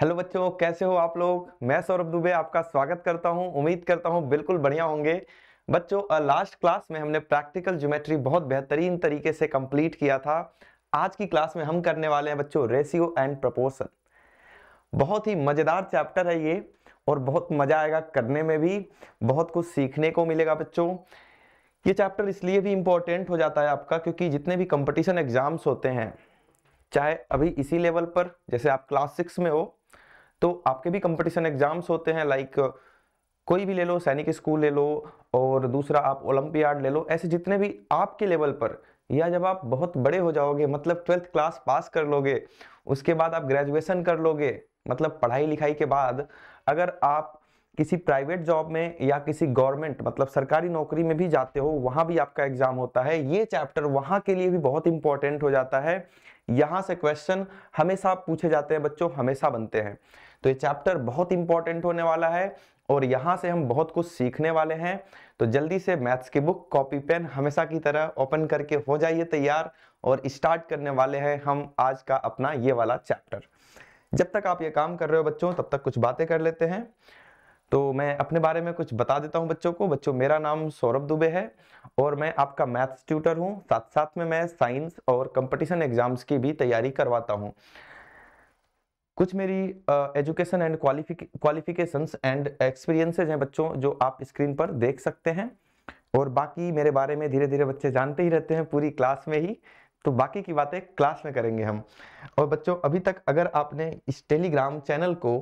hello बच्चों कैसे हो आप लोग मैं सौरभ दुबे आपका स्वागत करता हूं उम्मीद करता हूं बिल्कुल बढ़िया होंगे बच्चों लास्ट क्लास में हमने प्रैक्टिकल ज्योमेट्री बहुत बेहतरीन तरीके से कंप्लीट किया था आज की क्लास में हम करने वाले हैं बच्चों रेशियो एंड प्रपोर्सन बहुत ही मज़ेदार चैप्टर है ये और बहुत मज़ा आएगा करने में भी बहुत कुछ सीखने को मिलेगा बच्चों ये चैप्टर इसलिए भी इम्पोर्टेंट हो जाता है आपका क्योंकि जितने भी कंपटीशन एग्जाम्स होते हैं चाहे अभी इसी लेवल पर जैसे आप क्लास सिक्स में हो तो आपके भी कंपटीशन एग्जाम्स होते हैं लाइक कोई भी ले लो सैनिक स्कूल ले लो और दूसरा आप ओलंपियाड ले लो ऐसे जितने भी आपके लेवल पर या जब आप बहुत बड़े हो जाओगे मतलब ट्वेल्थ क्लास पास कर लोगे उसके बाद आप ग्रेजुएशन कर लोगे मतलब पढ़ाई लिखाई के बाद अगर आप किसी प्राइवेट जॉब में या किसी गवर्नमेंट मतलब सरकारी नौकरी में भी जाते हो वहाँ भी आपका एग्जाम होता है ये चैप्टर वहाँ के लिए भी बहुत इंपॉर्टेंट हो जाता है यहाँ से क्वेश्चन हमेशा पूछे जाते हैं बच्चों हमेशा बनते हैं तो ये चैप्टर बहुत इंपॉर्टेंट होने वाला है और यहाँ से हम बहुत कुछ सीखने वाले हैं तो जल्दी से मैथ्स की बुक कॉपी पेन हमेशा की तरह ओपन करके हो जाइए तैयार और स्टार्ट करने वाले हैं हम आज का अपना ये वाला चैप्टर जब तक आप ये काम कर रहे हो बच्चों तब तक कुछ बातें कर लेते हैं तो मैं अपने बारे में कुछ बता देता हूँ बच्चों को बच्चों मेरा नाम सौरभ दुबे है और मैं आपका मैथ्स ट्यूटर हूँ साथ साथ में मैं साइंस और कंपटीशन एग्जाम्स की भी तैयारी करवाता हूँ कुछ मेरी education and qualifications and experiences हैं बच्चों जो आप स्क्रीन पर देख सकते हैं और बाकी मेरे बारे में धीरे धीरे बच्चे जानते ही रहते हैं पूरी क्लास में ही तो बाकी की बातें क्लास में करेंगे हम और बच्चों अभी तक अगर आपने इस टेलीग्राम चैनल को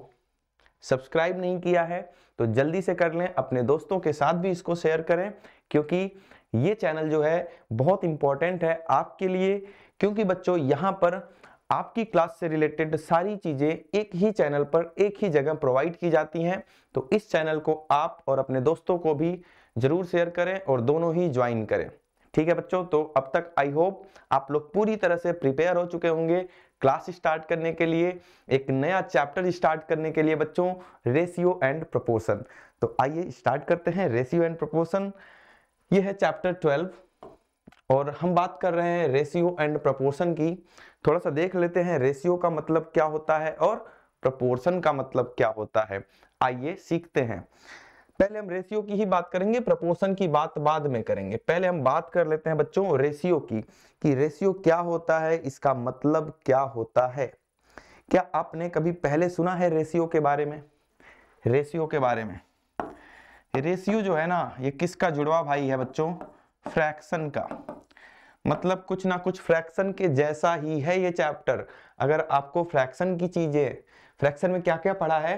सब्सक्राइब नहीं किया है तो जल्दी से कर लें अपने दोस्तों के साथ भी इसको शेयर करें क्योंकि ये चैनल जो है बहुत इंपॉर्टेंट है आपके लिए क्योंकि बच्चों यहाँ पर आपकी क्लास से रिलेटेड सारी चीज़ें एक ही चैनल पर एक ही जगह प्रोवाइड की जाती हैं तो इस चैनल को आप और अपने दोस्तों को भी ज़रूर शेयर करें और दोनों ही ज्वाइन करें ठीक है बच्चों तो अब तक आई होप आप लोग पूरी तरह से प्रिपेयर हो चुके होंगे क्लास स्टार्ट करने के लिए एक नया चैप्टर स्टार्ट करने के लिए बच्चों रेशियो एंड प्रपोशन तो आइए स्टार्ट करते हैं रेशियो एंड प्रपोर्शन ये है चैप्टर ट्वेल्व और हम बात कर रहे हैं रेशियो एंड प्रपोर्सन की थोड़ा सा देख लेते हैं रेशियो का मतलब क्या होता है और प्रपोर्सन का मतलब क्या होता है आइए सीखते हैं पहले हम रेशियो की ही बात करेंगे प्रपोर्सन की बात बाद में करेंगे पहले हम बात कर लेते हैं बच्चों रेशियो की कि रेशियो क्या होता है इसका मतलब क्या होता है क्या आपने कभी पहले सुना है रेशियो के बारे में रेशियो के बारे में रेशियो जो है ना ये किसका जुड़वा भाई है बच्चों फ्रैक्शन का मतलब कुछ ना कुछ फ्रैक्शन के जैसा ही है ये चैप्टर अगर आपको फ्रैक्शन की चीजें फ्रैक्शन में क्या क्या पढ़ा है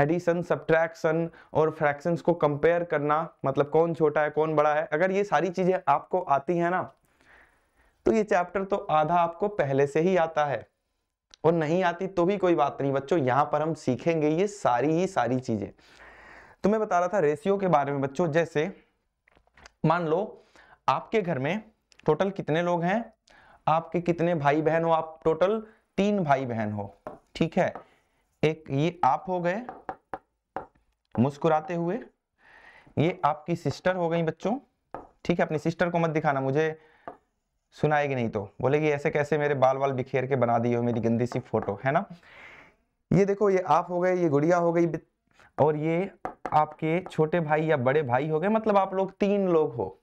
एडिशन सब्ट्रैक्शन और फ्रैक्शंस को कंपेयर करना मतलब कौन छोटा है कौन बड़ा है अगर ये सारी चीजें आपको आती है ना तो ये चैप्टर तो आधा आपको पहले से ही आता है और नहीं आती तो भी कोई बात नहीं बच्चों यहाँ पर हम सीखेंगे ये सारी ही सारी चीजें तो मैं बता रहा था रेशियो के बारे में बच्चों जैसे मान लो आपके घर में टोटल कितने लोग हैं आपके कितने भाई बहन हो आप टोटल तीन भाई बहन हो ठीक है एक ये आप हो गए मुस्कुराते हुए ये आपकी सिस्टर हो गई बच्चों ठीक है अपनी सिस्टर को मत दिखाना मुझे सुनाएगी नहीं तो बोलेगी ऐसे कैसे मेरे बाल बाल बिखेर के बना दिए हो मेरी गंदी सी फोटो है ना ये देखो ये आप हो गए ये गुड़िया हो गई और ये आपके छोटे भाई या बड़े भाई हो गए मतलब आप लोग तीन लोग हो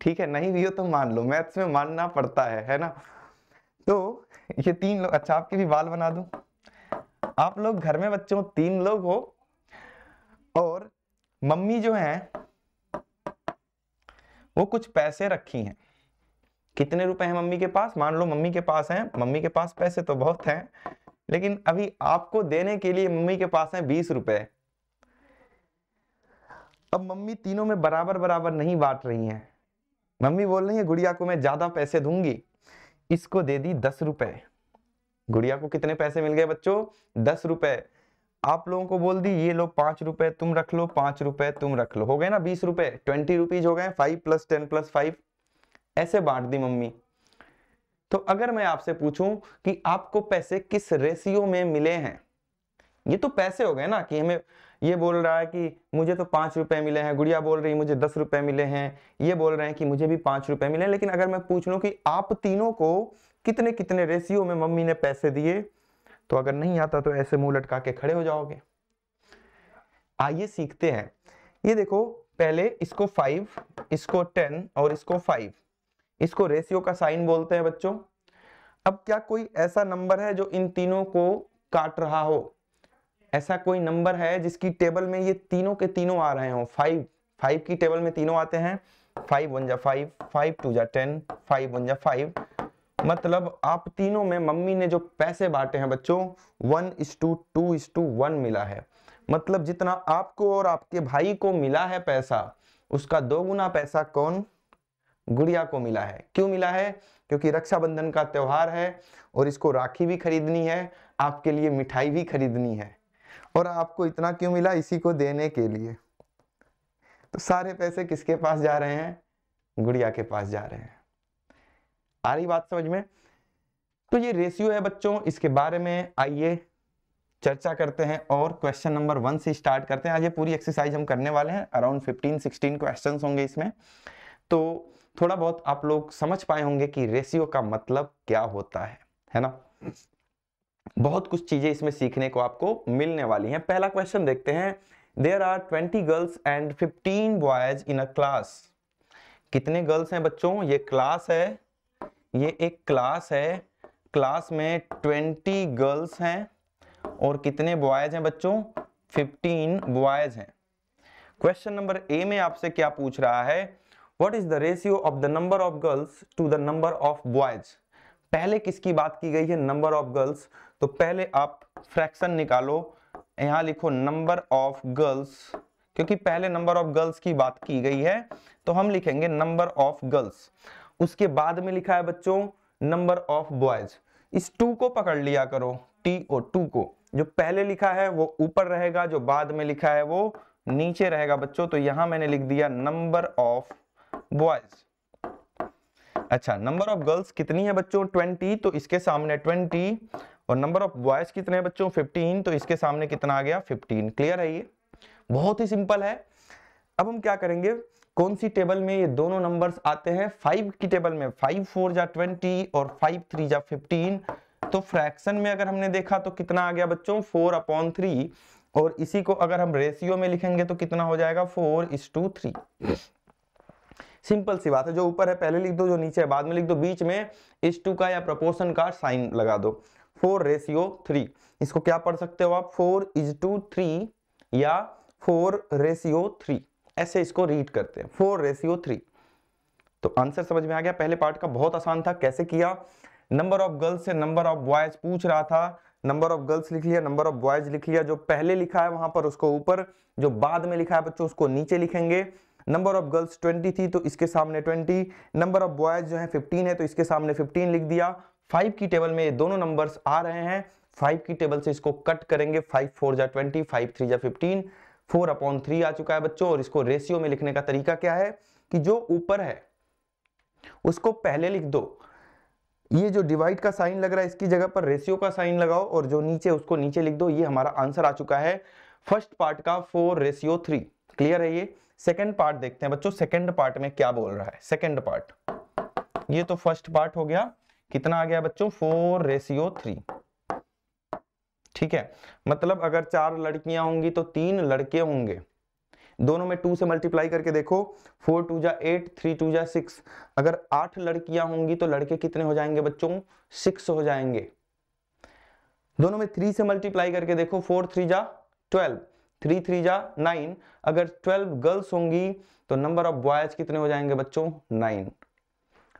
ठीक है नहीं भी हो तो मान लो मैथ्स में मानना पड़ता है है ना तो ये तीन लोग अच्छा आपके भी बाल बना दू आप लोग घर में बच्चों तीन लोग हो और मम्मी जो है वो कुछ पैसे रखी हैं कितने रुपए हैं मम्मी के पास मान लो मम्मी के पास हैं मम्मी के पास पैसे तो बहुत हैं लेकिन अभी आपको देने के लिए मम्मी के पास हैं बीस रुपए अब मम्मी तीनों में बराबर बराबर नहीं बांट रही हैं मम्मी बोल रही है गुड़िया को मैं ज्यादा पैसे दूंगी इसको दे दी दस रुपए गुड़िया को कितने पैसे मिल गए बच्चों दस रुपए आप लोगों को बोल दी ये लो पांच रुपए तुम रख लो पांच रुपए तुम रख लो हो गए ना बीस रुपए ट्वेंटी रुपीज हो गए five plus ten plus five ऐसे बांट दी मम्मी तो अगर मैं आपसे पूछूं कि आपको पैसे किस रेशियो में मिले हैं ये तो पैसे हो गए ना कि हमें ये बोल रहा है कि मुझे तो पाँच रुपए मिले हैं गुड़िया बोल रही मुझे दस रुपए मिले हैं ये बोल रहे हैं कि मुझे भी पाँच रुपए मिले हैं लेकिन अगर मैं पूछ लूँ कि आप तीनों को कितने कितने रेशियो में मम्मी ने पैसे दिए तो अगर नहीं आता तो ऐसे मुंह लटका के खड़े हो जाओगे आइए सीखते हैं ये देखो पहले इसको फाइव इसको टेन और इसको फाइव इसको रेशियो का साइन बोलते हैं बच्चों अब क्या कोई ऐसा नंबर है जो इन तीनों को काट रहा हो ऐसा कोई नंबर है जिसकी टेबल में ये तीनों के तीनों आ रहे हो फाइव फाइव की टेबल में तीनों आते हैं फाइव वन जा फाइव फाइव टू जा टेन फाइव वन जा फाइव मतलब आप तीनों में मम्मी ने जो पैसे बांटे हैं बच्चों one is two two is two one मिला है मतलब जितना आपको और आपके भाई को मिला है पैसा उसका दो गुना पैसा कौन गुड़िया को मिला है क्यों मिला है क्योंकि रक्षाबंधन का त्यौहार है और इसको राखी भी खरीदनी है आपके लिए मिठाई भी खरीदनी है और आपको इतना क्यों मिला इसी को देने के लिए तो सारे पैसे किसके पास जा रहे हैं गुड़िया के पास जा रहे हैं आ रही बात समझ में तो ये रेशियो है बच्चों इसके बारे में आइए चर्चा करते हैं और क्वेश्चन नंबर वन से स्टार्ट करते हैं आज ये पूरी एक्सरसाइज हम करने वाले हैं अराउंड फिफ्टीन सिक्सटीन क्वेश्चन होंगे इसमें तो थोड़ा बहुत आप लोग समझ पाए होंगे कि रेशियो का मतलब क्या होता है है ना बहुत कुछ चीज़ें इसमें सीखने को आपको मिलने वाली हैं पहला क्वेश्चन देखते हैं there are twenty girls and fifteen boys in a class कितने गर्ल्स हैं बच्चों ये क्लास है ये एक क्लास है क्लास में ट्वेंटी गर्ल्स हैं और कितने बॉयज हैं बच्चों फिफ्टीन बॉयज हैं क्वेश्चन नंबर ए में आपसे क्या पूछ रहा है what is the ratio of the number of girls to the number of boys पहले किसकी बात की गई है नंबर ऑफ गर्ल्स तो पहले आप फ्रैक्शन निकालो यहां लिखो नंबर ऑफ गर्ल्स क्योंकि पहले नंबर ऑफ गर्ल्स की बात की गई है तो हम लिखेंगे नंबर ऑफ गर्ल्स उसके बाद में लिखा है बच्चों number of boys is to को पकड़ लिया करो टी ओ टू को जो पहले लिखा है वो ऊपर रहेगा जो बाद में लिखा है वो नीचे रहेगा बच्चों तो यहां मैंने लिख दिया नंबर ऑफ बॉयज अच्छा नंबर ऑफ गर्ल्स कितनी है बच्चों ट्वेंटी तो इसके सामने ट्वेंटी और नंबर ऑफ बॉयज कितने बच्चों फिफ्टीन तो इसके सामने कितना आ गया फिफ्टीन क्लियर है ये बहुत ही सिंपल है अब हम क्या करेंगे कौन सी टेबल में ये दोनों नंबर्स आते हैं फाइव की टेबल में फाइव फोर जा ट्वेंटी और फाइव थ्री जा फिफ्टीन तो फ्रैक्शन में अगर हमने देखा तो कितना आ गया बच्चों फोर अपॉन थ्री और इसी को अगर हम रेशियो में लिखेंगे तो कितना हो जाएगा फोर इस टू थ्री सिंपल सी बात है जो ऊपर है पहले लिख दो जो नीचे है बाद में लिख दो बीच में इस टू का या प्रपोर्सन का साइन लगा दो फोर रेशियो थ्री इसको क्या पढ़ सकते हो आप फोर इज टू थ्री या फोर रेशियो थ्री ऐसे इसको रीड करते हैं फोर रेशियो थ्री तो आंसर समझ में आ गया पहले पार्ट का बहुत आसान था कैसे किया नंबर ऑफ गर्ल्स से नंबर ऑफ बॉयज पूछ रहा था नंबर ऑफ गर्ल्स लिख लिया नंबर ऑफ बॉयज लिख लिया जो पहले लिखा है वहां पर उसको ऊपर जो बाद में लिखा है बच्चों उसको नीचे लिखेंगे नंबर ऑफ गर्ल्स 20 थी तो इसके सामने 20 नंबर ऑफ बॉयज जो है 15 है तो इसके सामने 15 लिख दिया फाइव की टेबल में ये दोनों नंबर्स आ रहे हैं फाइव की टेबल से इसको कट करेंगे फाइव फोर जा ट्वेंटी फाइव थ्री जा फिफ्टीन फोर अपॉन थ्री आ चुका है बच्चों और इसको रेशियो में लिखने का तरीका क्या है कि जो ऊपर है उसको पहले लिख दो ये जो डिवाइड का साइन लग रहा है इसकी जगह पर रेशियो का साइन लगाओ और जो नीचे उसको नीचे लिख दो ये हमारा आंसर आ चुका है फर्स्ट पार्ट का फोर रेशियो थ्री क्लियर है ये सेकंड पार्ट देखते हैं बच्चों सेकंड पार्ट में क्या बोल रहा है सेकंड पार्ट ये तो फर्स्ट पार्ट हो गया कितना आ गया बच्चों फोर रेशियो थ्री ठीक है मतलब अगर चार लड़कियां होंगी तो तीन लड़के होंगे दोनों में टू से मल्टीप्लाई करके देखो फोर टू जा एट थ्री टू जा सिक्स अगर आठ लड़कियां होंगी तो लड़के कितने हो जाएंगे बच्चों सिक्स हो जाएंगे दोनों में थ्री से मल्टीप्लाई करके देखो फोर थ्री जा ट्वेल्व थ्री थ्री जा नाइन अगर ट्वेल्व गर्ल्स होंगी तो नंबर ऑफ बॉयज कितने हो जाएंगे बच्चों नाइन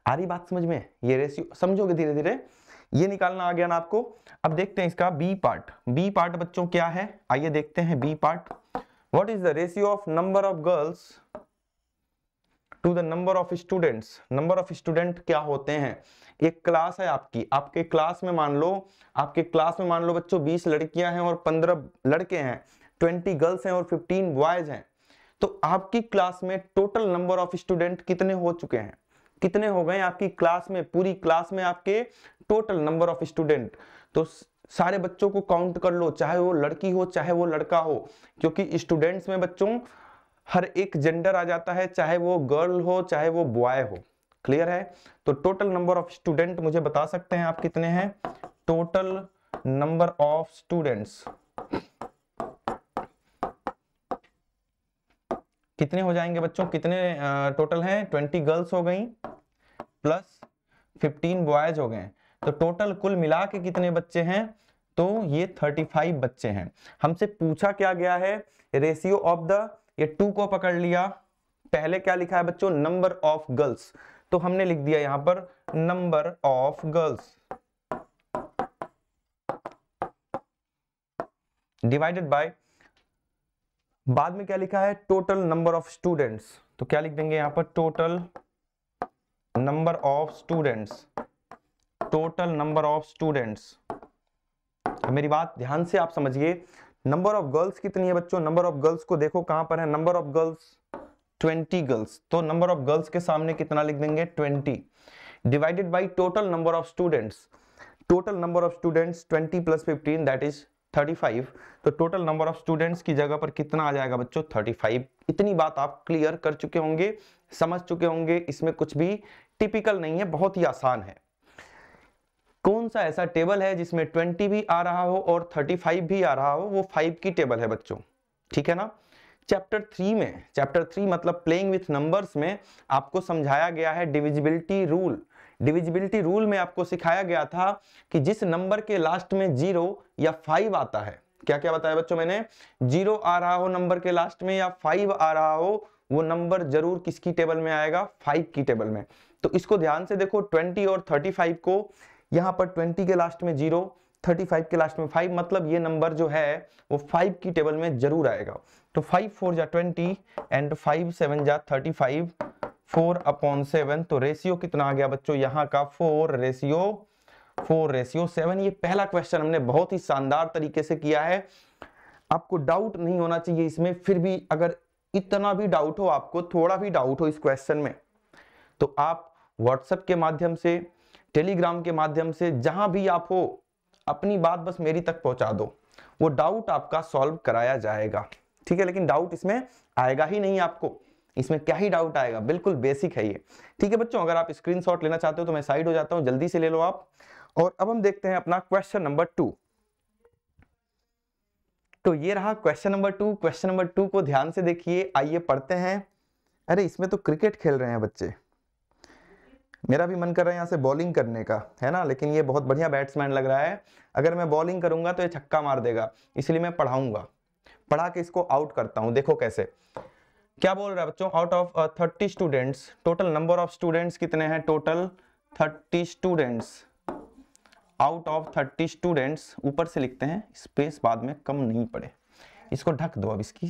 आ रही बात समझ में ये रेशियो समझोगे धीरे धीरे ये निकालना आ गया ना आपको अब देखते हैं इसका बी पार्ट बी पार्ट बच्चों क्या है आइए देखते हैं B part what is the ratio of number of girls to the number of students number of student क्या होते हैं एक क्लास है आपकी आपके क्लास में मान लो आपके क्लास में मान लो बच्चों बीस लड़कियां हैं और पंद्रह लड़के हैं ट्वेंटी गर्ल्स हैं और फिफ्टीन बॉयज हैं तो आपकी क्लास में टोटल नंबर ऑफ स्टूडेंट कितने हो चुके हैं कितने हो गए आपकी क्लास में पूरी क्लास में आपके टोटल नंबर ऑफ स्टूडेंट तो सारे बच्चों को काउंट कर लो चाहे वो लड़की हो चाहे वो लड़का हो क्योंकि स्टूडेंट्स में बच्चों हर एक जेंडर आ जाता है चाहे वो गर्ल हो चाहे वो बॉय हो क्लियर है तो टोटल नंबर ऑफ स्टूडेंट मुझे बता सकते हैं आप कितने हैं टोटल नंबर ऑफ स्टूडेंट्स कितने हो जाएंगे बच्चों कितने टोटल हैं ट्वेंटी गर्ल्स हो गई प्लस फिफ्टीन बॉयज हो गए तो टोटल कुल मिला के कितने बच्चे हैं तो ये थर्टी फाइव बच्चे हैं हमसे पूछा क्या गया है रेशियो ऑफ द ये टू को पकड़ लिया पहले क्या लिखा है बच्चों नंबर ऑफ गर्ल्स तो हमने लिख दिया यहां पर number of girls divided by बाद में क्या लिखा है टोटल नंबर ऑफ स्टूडेंट्स तो क्या लिख देंगे यहां पर total number of students total number of students मेरी बात ध्यान से आप समझिए नंबर ऑफ गर्ल्स कितनी है बच्चों नंबर ऑफ गर्ल्स को देखो कहां पर है नंबर ऑफ गर्ल्स 20 गर्ल्स तो नंबर ऑफ गर्ल्स के सामने कितना लिख देंगे 20 divided by total number of students total number of students 20 plus 15 that is 35 तो टोटल नंबर ऑफ स्टूडेंट्स की जगह पर कितना आ जाएगा बच्चों 35 इतनी बात आप क्लियर कर चुके होंगे समझ चुके होंगे इसमें कुछ भी टिपिकल नहीं है बहुत ही आसान है कौन सा ऐसा टेबल है जिसमें 20 भी आ रहा हो और 35 भी आ रहा हो वो 5 की टेबल है बच्चों ठीक है ना चैप्टर थ्री में चैप्टर थ्री मतलब प्लेइंग विथ नंबर्स में आपको समझाया गया है डिविजिबिलिटी रूल डिविजिबिलिटी रूल में आपको सिखाया गया था कि जिस नंबर के लास्ट में जीरो या फाइव आता है क्या क्या बताया बच्चों मैंने जीरो आ रहा हो नंबर के लास्ट में या फाइव आ रहा हो वो नंबर जरूर किसकी टेबल में आएगा फाइव की टेबल में तो इसको ध्यान से देखो ट्वेंटी और थर्टी फाइव को यहां पर ट्वेंटी के लास्ट में जीरो थर्टी फाइव के लास्ट में फाइव मतलब ये नंबर जो है वो फाइव की टेबल में जरूर आएगा तो फाइव फोर जा ट्वेंटी एंड फाइव सेवन जा thirty five four upon seven तो रेशियो कितना आ गया बच्चों यहाँ का four ratio four ratio seven ये पहला क्वेश्चन हमने बहुत ही शानदार तरीके से किया है आपको डाउट नहीं होना चाहिए इसमें फिर भी अगर इतना भी डाउट हो आपको थोड़ा भी डाउट हो इस क्वेश्चन में तो आप व्हाट्सएप के माध्यम से टेलीग्राम के माध्यम से जहां भी आप हो अपनी बात बस मेरी तक पहुंचा दो वो डाउट आपका सॉल्व कराया जाएगा ठीक है लेकिन डाउट इसमें आएगा ही नहीं आपको इसमें क्या ही डाउट आएगा बिल्कुल बेसिक है ये ठीक है बच्चों अगर आप स्क्रीनशॉट लेना चाहते हो तो मैं साइड हो जाता हूँ जल्दी से ले लो आप और अब हम देखते हैं अपना क्वेश्चन नंबर टू तो ये रहा question number two question number two को ध्यान से देखिए आइए पढ़ते हैं अरे इसमें तो क्रिकेट खेल रहे हैं बच्चे मेरा भी मन कर रहा है यहाँ से बॉलिंग करने का है ना लेकिन ये बहुत बढ़िया बैट्समैन लग रहा है अगर मैं बॉलिंग करूंगा तो ये छक्का मार देगा इसलिए मैं पढ़ाऊंगा पढ़ा के इसको आउट करता हूँ देखो कैसे क्या बोल रहा है बच्चों out of thirty students total number of students कितने हैं total thirty students out of thirty students ऊपर से लिखते हैं स्पेस बाद में कम नहीं पड़े इसको ढक दो अब इसकी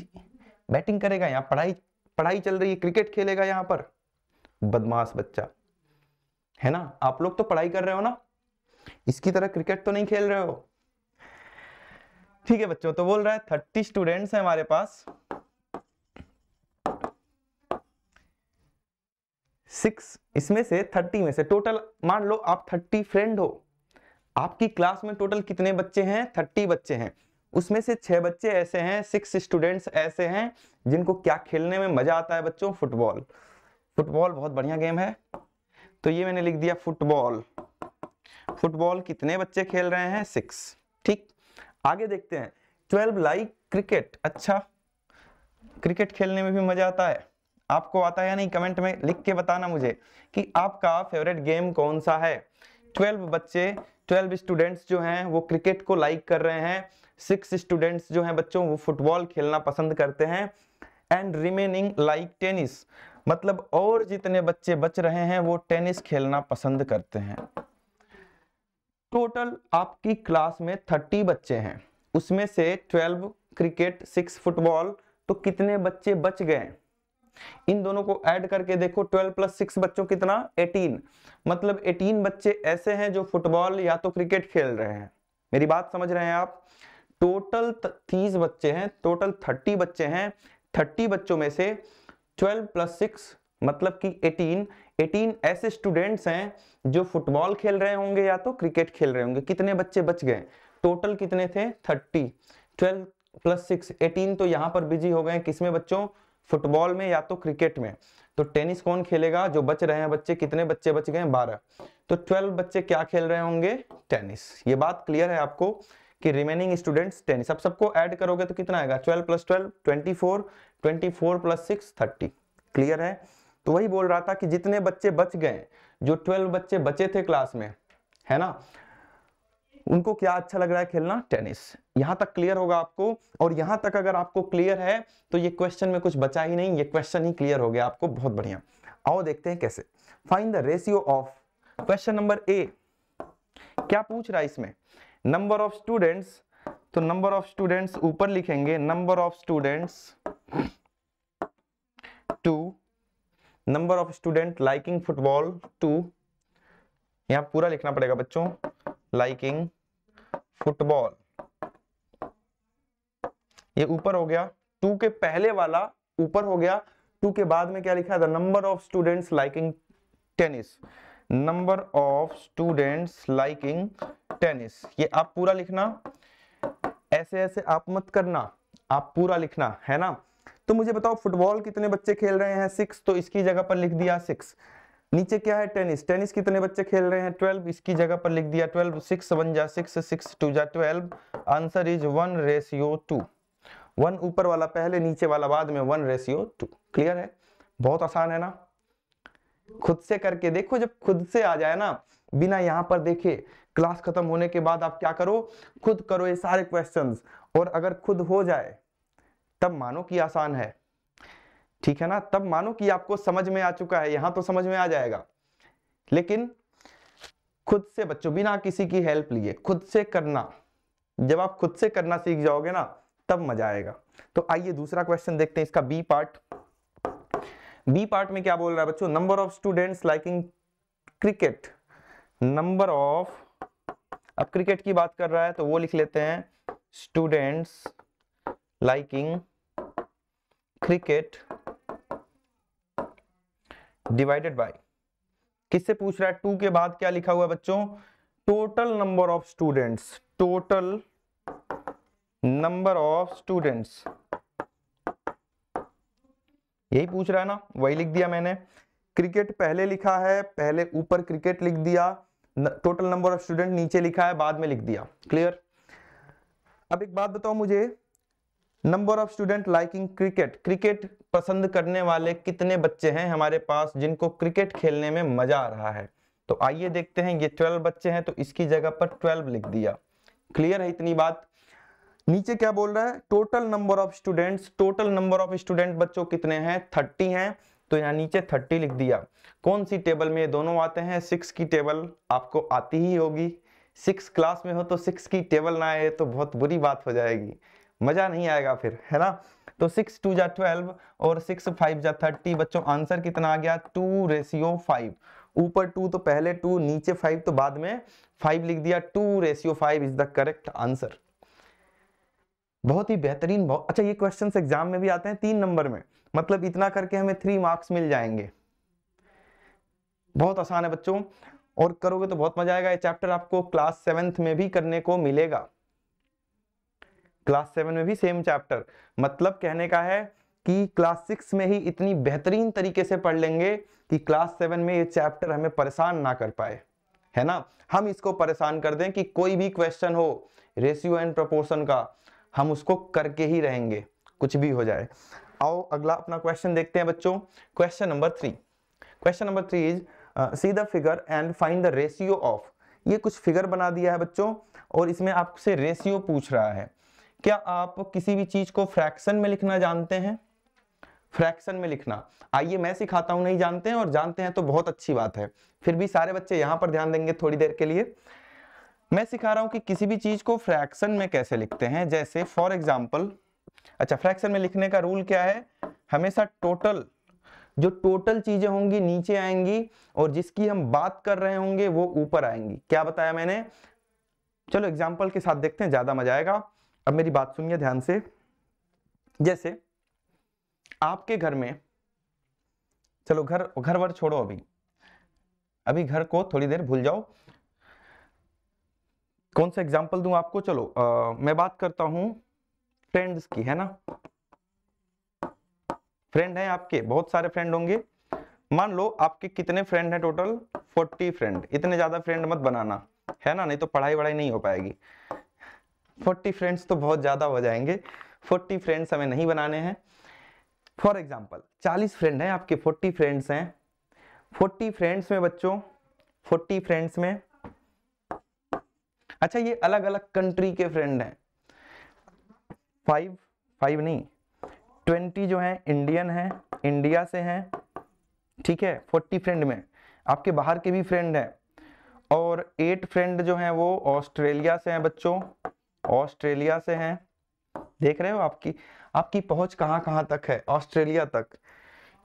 बैटिंग करेगा यहाँ पढ़ाई पढ़ाई चल रही है क्रिकेट खेलेगा यहाँ पर बदमाश बच्चा है ना आप लोग तो पढ़ाई कर रहे हो ना इसकी तरह क्रिकेट तो नहीं खेल रहे हो ठीक है बच्चों तो बोल रहा है थर्टी स्टूडेंट्स हैं हमारे पास सिक्स इसमें से थर्टी में से टोटल मान लो आप थर्टी फ्रेंड हो आपकी क्लास में टोटल कितने बच्चे हैं थर्टी बच्चे हैं उसमें से छह बच्चे ऐसे हैं सिक्स स्टूडेंट्स ऐसे हैं जिनको क्या खेलने में मजा आता है बच्चों फुटबॉल फुटबॉल बहुत बढ़िया गेम है तो ये मैंने लिख दिया फुटबॉल फुटबॉल कितने बच्चे खेल रहे हैं सिक्स ठीक आगे देखते हैं ट्वेल्व लाइक क्रिकेट अच्छा क्रिकेट खेलने में भी मजा आता है आपको आता है या नहीं कमेंट में लिख के बताना मुझे कि आपका फेवरेट गेम कौन सा है ट्वेल्व बच्चे ट्वेल्व स्टूडेंट्स जो हैं वो क्रिकेट को लाइक कर रहे हैं सिक्स स्टूडेंट्स जो हैं बच्चों वो फुटबॉल खेलना पसंद करते हैं एंड रिमेनिंग लाइक टेनिस मतलब और जितने बच्चे बच रहे हैं वो टेनिस खेलना पसंद करते हैं टोटल आपकी क्लास में थर्टी बच्चे हैं उसमें से ट्वेल्व क्रिकेट सिक्स फुटबॉल तो कितने बच्चे बच गए इन दोनों को ऐड करके देखो 12 प्लस सिक्स बच्चों कितना 18 मतलब 18 बच्चे ऐसे हैं जो फुटबॉल या तो क्रिकेट खेल रहे हैं मेरी बात समझ रहे हैं आप टोटल 30 बच्चे हैं टोटल 30 बच्चे हैं 30 बच्चों में से 12 प्लस सिक्स मतलब कि 18 18 ऐसे स्टूडेंट्स हैं जो फुटबॉल खेल रहे होंगे या तो क्रिकेट खेल रहे होंगे कितने बच्चे बच गए टोटल कितने थे thirty twelve plus six eighteen तो यहाँ पर बिजी हो गए किसमें बच्चों फुटबॉल में या तो क्रिकेट में तो टेनिस कौन खेलेगा जो बच रहे हैं बच्चे कितने बच्चे बच गए बारह तो ट्वेल्व बच्चे क्या खेल रहे होंगे टेनिस ये बात क्लियर है आपको कि रिमेनिंग स्टूडेंट्स टेनिस अब सबको ऐड करोगे तो कितना आएगा twelve plus twelve twenty four twenty four plus six thirty clear है तो वही बोल रहा था कि जितने बच्चे बच गए जो ट्वेल्व बच्चे बचे थे क्लास में है ना उनको क्या अच्छा लग रहा है खेलना टेनिस यहां तक क्लियर होगा आपको और यहां तक अगर आपको क्लियर है तो ये क्वेश्चन में कुछ बचा ही नहीं ये क्वेश्चन ही क्लियर हो गया आपको बहुत बढ़िया आओ देखते हैं कैसे find the ratio of question number A क्या पूछ रहा है इसमें नंबर ऑफ स्टूडेंट्स तो नंबर ऑफ स्टूडेंट्स ऊपर लिखेंगे number of students to number of student liking football to यहां पूरा लिखना पड़ेगा बच्चों लाइकिंग फुटबॉल ये ऊपर हो गया टू के पहले वाला ऊपर हो गया टू के बाद में क्या लिखा है number of students liking tennis number of students liking tennis ये आप पूरा लिखना ऐसे ऐसे आप मत करना आप पूरा लिखना है ना तो मुझे बताओ फुटबॉल कितने बच्चे खेल रहे हैं सिक्स तो इसकी जगह पर लिख दिया सिक्स नीचे क्या है टेनिस टेनिस कितने बच्चे खेल रहे हैं ट्वेल्व इसकी जगह पर लिख दिया ट्वेल्व सिक्स वन जा सिक्स सिक्स टू जा twelve answer is one ratio two one ऊपर वाला पहले नीचे वाला बाद में वन रेशियो टू क्लियर है बहुत आसान है ना खुद से करके देखो जब खुद से आ जाए ना बिना यहां पर देखे क्लास खत्म होने के बाद आप क्या करो खुद करो ये सारे क्वेश्चंस और अगर खुद हो जाए तब मानो कि आसान है ठीक है ना तब मानो कि आपको समझ में आ चुका है यहां तो समझ में आ जाएगा लेकिन खुद से बच्चों बिना किसी की हेल्प लिए खुद से करना जब आप खुद से करना सीख जाओगे ना तब मजा आएगा तो आइए दूसरा क्वेश्चन देखते हैं इसका बी पार्ट बी पार्ट में क्या बोल रहा है बच्चों number of students liking cricket number of अब क्रिकेट की बात कर रहा है तो वो लिख लेते हैं students liking cricket divided by किससे पूछ रहा है टू के बाद क्या लिखा हुआ है बच्चों total number of students total number of students यही पूछ रहा है ना वही लिख दिया मैंने क्रिकेट पहले लिखा है पहले ऊपर क्रिकेट लिख दिया टोटल नंबर ऑफ स्टूडेंट नीचे लिखा है बाद में लिख दिया क्लियर अब एक बात बताओ मुझे number of student liking cricket cricket पसंद करने वाले कितने बच्चे हैं हमारे पास जिनको क्रिकेट खेलने में मजा आ रहा है तो आइए देखते हैं ये ट्वेल्व बच्चे हैं तो इसकी जगह पर ट्वेल्व लिख दिया क्लियर है इतनी बात नीचे क्या बोल रहा है total number of students total number of student बच्चों कितने हैं थर्टी हैं तो यहाँ नीचे थर्टी लिख दिया कौन सी टेबल में ये दोनों आते हैं सिक्स की टेबल आपको आती ही होगी सिक्स क्लास में हो तो सिक्स की टेबल ना आए तो बहुत बुरी बात हो जाएगी मजा नहीं आएगा फिर है ना तो सिक्स टू जा ट्वेल्व और सिक्स फाइव जा थर्टी बच्चों आंसर कितना आ गया टू रेशियो फाइव ऊपर टू तो पहले टू नीचे फाइव तो बाद में फाइव लिख दिया two ratio five is the correct answer बहुत ही बेहतरीन बहुत अच्छा ये क्वेश्चन एग्जाम में भी आते हैं तीन नंबर में मतलब इतना करके हमें थ्री मार्क्स मिल जाएंगे बहुत आसान है बच्चों और करोगे तो बहुत मजा आएगा ये चैप्टर आपको क्लास सेवेंथ में भी करने को मिलेगा क्लास सेवन में भी सेम चैप्टर मतलब कहने का है कि क्लास सिक्स में ही इतनी बेहतरीन तरीके से पढ़ लेंगे कि क्लास सेवन में ये चैप्टर हमें परेशान ना कर पाए है ना हम इसको परेशान कर दें कि कोई भी क्वेश्चन हो रेशियो एंड प्रपोर्शन का हम उसको करके ही रहेंगे कुछ भी हो जाए आओ अगला अपना क्वेश्चन देखते हैं बच्चों question number three question number three is see the figure and find the ratio of ये कुछ फिगर बना दिया है बच्चों और इसमें आपसे रेशियो पूछ रहा है क्या आप किसी भी चीज को फ्रैक्शन में लिखना जानते हैं फ्रैक्शन में लिखना आइए मैं सिखाता हूं नहीं जानते हैं और जानते हैं तो बहुत अच्छी बात है फिर भी सारे बच्चे यहां पर ध्यान देंगे थोड़ी देर के लिए मैं सिखा रहा हूं कि किसी भी चीज को फ्रैक्शन में कैसे लिखते हैं जैसे फॉर एग्जाम्पल अच्छा फ्रैक्शन में लिखने का रूल क्या है हमेशा टोटल जो टोटल चीजें होंगी नीचे आएंगी और जिसकी हम बात कर रहे होंगे वो ऊपर आएंगी क्या बताया मैंने चलो एग्जाम्पल के साथ देखते हैं ज्यादा मजा आएगा अब मेरी बात सुनिए ध्यान से जैसे आपके घर में चलो घर घर वर छोड़ो अभी अभी घर को थोड़ी देर भूल जाओ कौन सा एग्जाम्पल दूं आपको चलो आ, मैं बात करता हूं फ्रेंड्स की है ना फ्रेंड हैं आपके बहुत सारे फ्रेंड होंगे मान लो आपके कितने फ्रेंड हैं टोटल फोर्टी फ्रेंड इतने ज्यादा फ्रेंड मत बनाना है ना नहीं तो पढ़ाई वढ़ाई नहीं हो पाएगी फोर्टी फ्रेंड्स तो बहुत ज़्यादा हो जाएंगे फोर्टी फ्रेंड्स हमें नहीं बनाने हैं फॉर एग्जाम्पल चालीस फ्रेंड हैं आपके फोर्टी फ्रेंड्स हैं फोर्टी फ्रेंड्स में बच्चों फोर्टी फ्रेंड्स में अच्छा ये अलग अलग कंट्री के फ्रेंड हैं फाइव फाइव नहीं ट्वेंटी जो हैं इंडियन हैं इंडिया से हैं ठीक है फोर्टी फ्रेंड में आपके बाहर के भी फ्रेंड हैं और एट फ्रेंड जो हैं वो ऑस्ट्रेलिया से हैं बच्चों ऑस्ट्रेलिया से हैं देख रहे हो आपकी आपकी पहुंच कहां कहां तक है ऑस्ट्रेलिया तक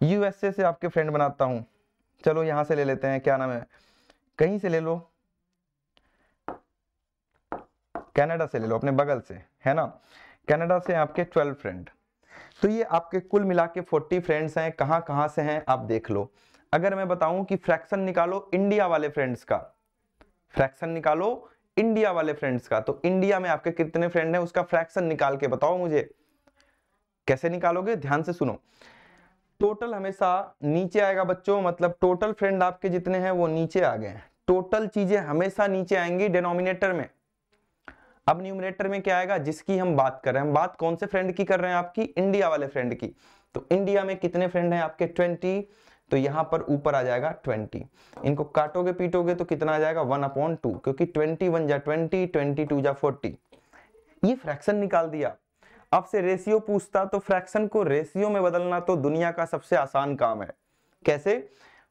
यूएसए से आपके फ्रेंड बनाता हूं चलो यहां से ले लेते हैं क्या नाम है कहीं से ले लो कनाडा से ले लो अपने बगल से है ना कनाडा से आपके ट्वेल्व फ्रेंड तो ये आपके कुल मिला के फोर्टी फ्रेंड्स हैं कहां कहां से हैं आप देख लो अगर मैं बताऊं कि फ्रैक्शन निकालो इंडिया वाले फ्रेंड्स का फ्रैक्शन निकालो इंडिया वाले फ्रेंड्स का तो इंडिया में आपके कितने फ्रेंड हैं उसका फ्रैक्शन निकाल के बताओ मुझे कैसे निकालोगे ध्यान से सुनो टोटल हमेशा नीचे आएगा बच्चों मतलब टोटल फ्रेंड आपके जितने हैं वो नीचे आ गए टोटल चीजें हमेशा नीचे आएंगी डेनोमिनेटर में अब न्यूमिनेटर में क्या आएगा जिसकी हम बात कर रहे हैं हम बात कौन से फ्रेंड की कर रहे हैं आपकी इंडिया वाले फ्रेंड की तो इंडिया में कितने फ्रेंड हैं आपके ट्वेंटी तो यहां पर ऊपर आ जाएगा ट्वेंटी इनको काटोगे पीटोगे तो कितना आ जाएगा वन अपॉन टू क्योंकि ट्वेंटी वन जा ट्वेंटी ट्वेंटी टू जा फोर्टी ये फ्रैक्शन निकाल दिया आपसे रेशियो पूछता तो फ्रैक्शन को रेशियो में बदलना तो दुनिया का सबसे आसान काम है कैसे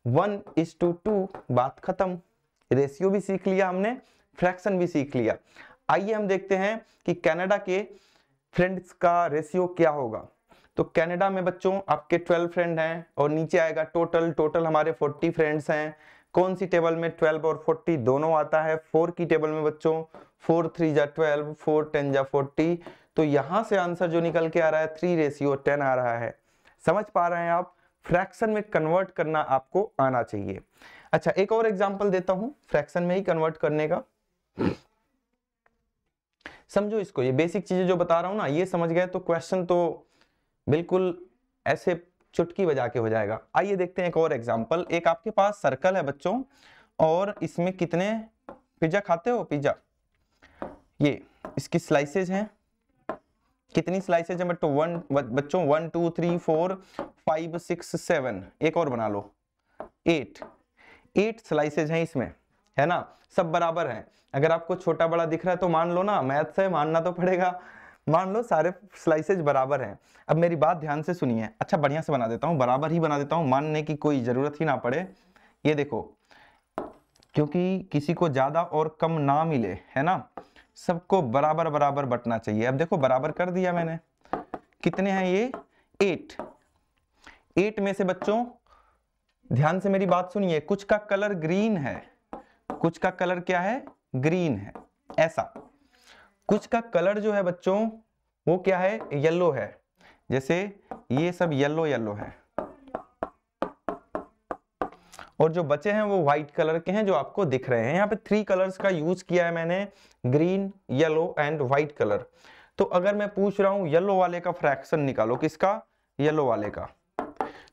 वन इज टू टू बात खत्म रेशियो भी सीख लिया हमने फ्रैक्शन भी सीख लिया आइए हम देखते हैं कि कनाडा के फ्रेंड्स का रेशियो क्या होगा तो कनाडा में बच्चों आपके 12 फ्रेंड हैं और नीचे आएगा टोटल टोटल हमारे 40 फ्रेंड्स हैं कौन सी टेबल में 12 और 40 दोनों आता है फोर की टेबल में बच्चों फोर थ्री जा ट्वेल्व फोर टेन जा फोर्टी तो यहां से आंसर जो निकल के आ रहा है थ्री रेशियो टेन आ रहा है समझ पा रहे हैं आप फ्रैक्शन में कन्वर्ट करना आपको आना चाहिए अच्छा एक और एग्जाम्पल देता हूं फ्रैक्शन में ही कन्वर्ट करने का समझो इसको ये बेसिक चीजें जो बता रहा हूं ना ये समझ गए तो क्वेश्चन तो बिल्कुल ऐसे चुटकी बजा के हो जाएगा आइए देखते हैं एक और एग्जाम्पल एक आपके पास सर्कल है बच्चों और इसमें कितने पिज्जा खाते हो पिज्जा ये इसकी स्लाइसेज हैं कितनी स्लाइसेज है बट वन बच्चों one two three four five six seven एक और बना लो एट एट स्लाइसेज हैं इसमें है ना सब बराबर हैं अगर आपको छोटा बड़ा दिख रहा है तो मान लो ना मैथ से मानना तो पड़ेगा मान लो सारे स्लाइसेज बराबर हैं अब मेरी बात ध्यान से सुनिए अच्छा बढ़िया से बना देता हूँ बराबर ही बना देता हूँ मानने की कोई ज़रूरत ही ना पड़े ये देखो क्योंकि किसी को ज़्यादा और कम ना मिले है ना सबको बराबर बराबर बटना चाहिए अब देखो बराबर कर दिया मैंने कितने हैं ये एट एट में से बच्चों ध्यान से मेरी बात सुनिए कुछ का कलर ग्रीन है कुछ का कलर क्या है ग्रीन है ऐसा कुछ का कलर जो है बच्चों वो क्या है येलो है जैसे ये सब येलो येलो है और जो बचे हैं वो व्हाइट कलर के हैं जो आपको दिख रहे हैं यहाँ पे थ्री कलर्स का यूज किया है मैंने green yellow and white colour तो अगर मैं पूछ रहा हूं येलो वाले का फ्रैक्शन निकालो किसका येलो वाले का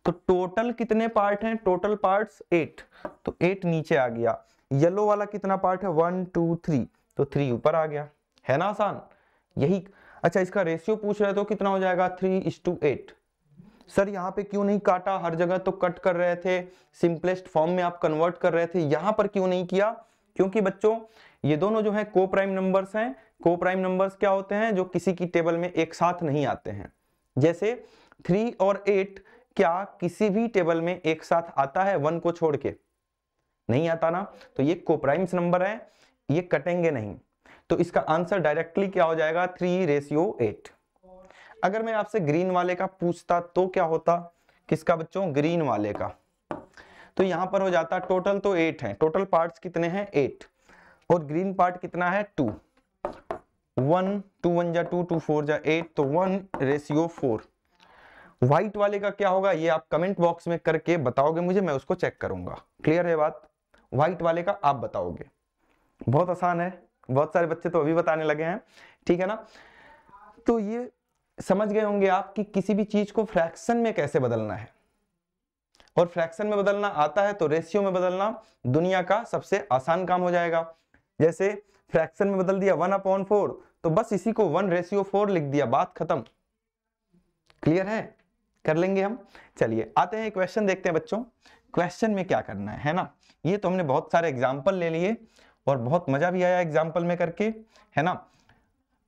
तो टोटल कितने पार्ट हैं टोटल पार्ट्स एट तो एट नीचे आ गया येलो वाला कितना पार्ट है वन टू थ्री तो थ्री ऊपर आ गया है ना आसान यही अच्छा इसका रेशियो पूछ रहे तो कितना हो जाएगा थ्री इस टू एट सर यहाँ पे क्यों नहीं काटा हर जगह तो कट कर रहे थे सिंपलेस्ट फॉर्म में आप कन्वर्ट कर रहे थे यहां पर क्यों नहीं किया क्योंकि बच्चों ये दोनों जो है को प्राइम नंबर्स हैं को प्राइम नंबर्स क्या होते हैं जो किसी की टेबल में एक साथ नहीं आते हैं जैसे थ्री और एट क्या किसी भी टेबल में एक साथ आता है वन को छोड़ के नहीं आता ना तो ये कोप्राइम्स नंबर है ये कटेंगे नहीं तो इसका आंसर डायरेक्टली क्या हो जाएगा थ्री रेशियो एट अगर मैं आपसे ग्रीन वाले का पूछता तो क्या होता किसका बच्चों ग्रीन वाले का तो यहां पर हो जाता टोटल तो एट है टोटल पार्ट कितने हैं एट और ग्रीन पार्ट कितना है टू वन टू वन जा टू टू फोर जा एट तो वन रेशियो फोर व्हाइट वाले का क्या होगा ये आप कमेंट बॉक्स में करके बताओगे मुझे मैं उसको चेक करूंगा क्लियर है बात व्हाइट वाले का आप बताओगे बहुत आसान है बहुत सारे बच्चे तो अभी बताने लगे हैं ठीक है ना तो ये समझ गए होंगे आप कि किसी भी चीज को फ्रैक्शन में कैसे बदलना है और फ्रैक्शन में बदलना आता है तो रेशियो में बदलना दुनिया का सबसे आसान काम हो जाएगा जैसे फ्रैक्शन में बदल दिया वन अपॉन फोर तो बस इसी को वन रेशियो फोर लिख दिया बात खत्म क्लियर है कर लेंगे हम चलिए आते हैं क्वेश्चन देखते हैं बच्चों क्वेश्चन में क्या करना है है ना ये तो हमने बहुत सारे एग्जाम्पल ले लिए और बहुत मजा भी आया एग्जाम्पल में करके है ना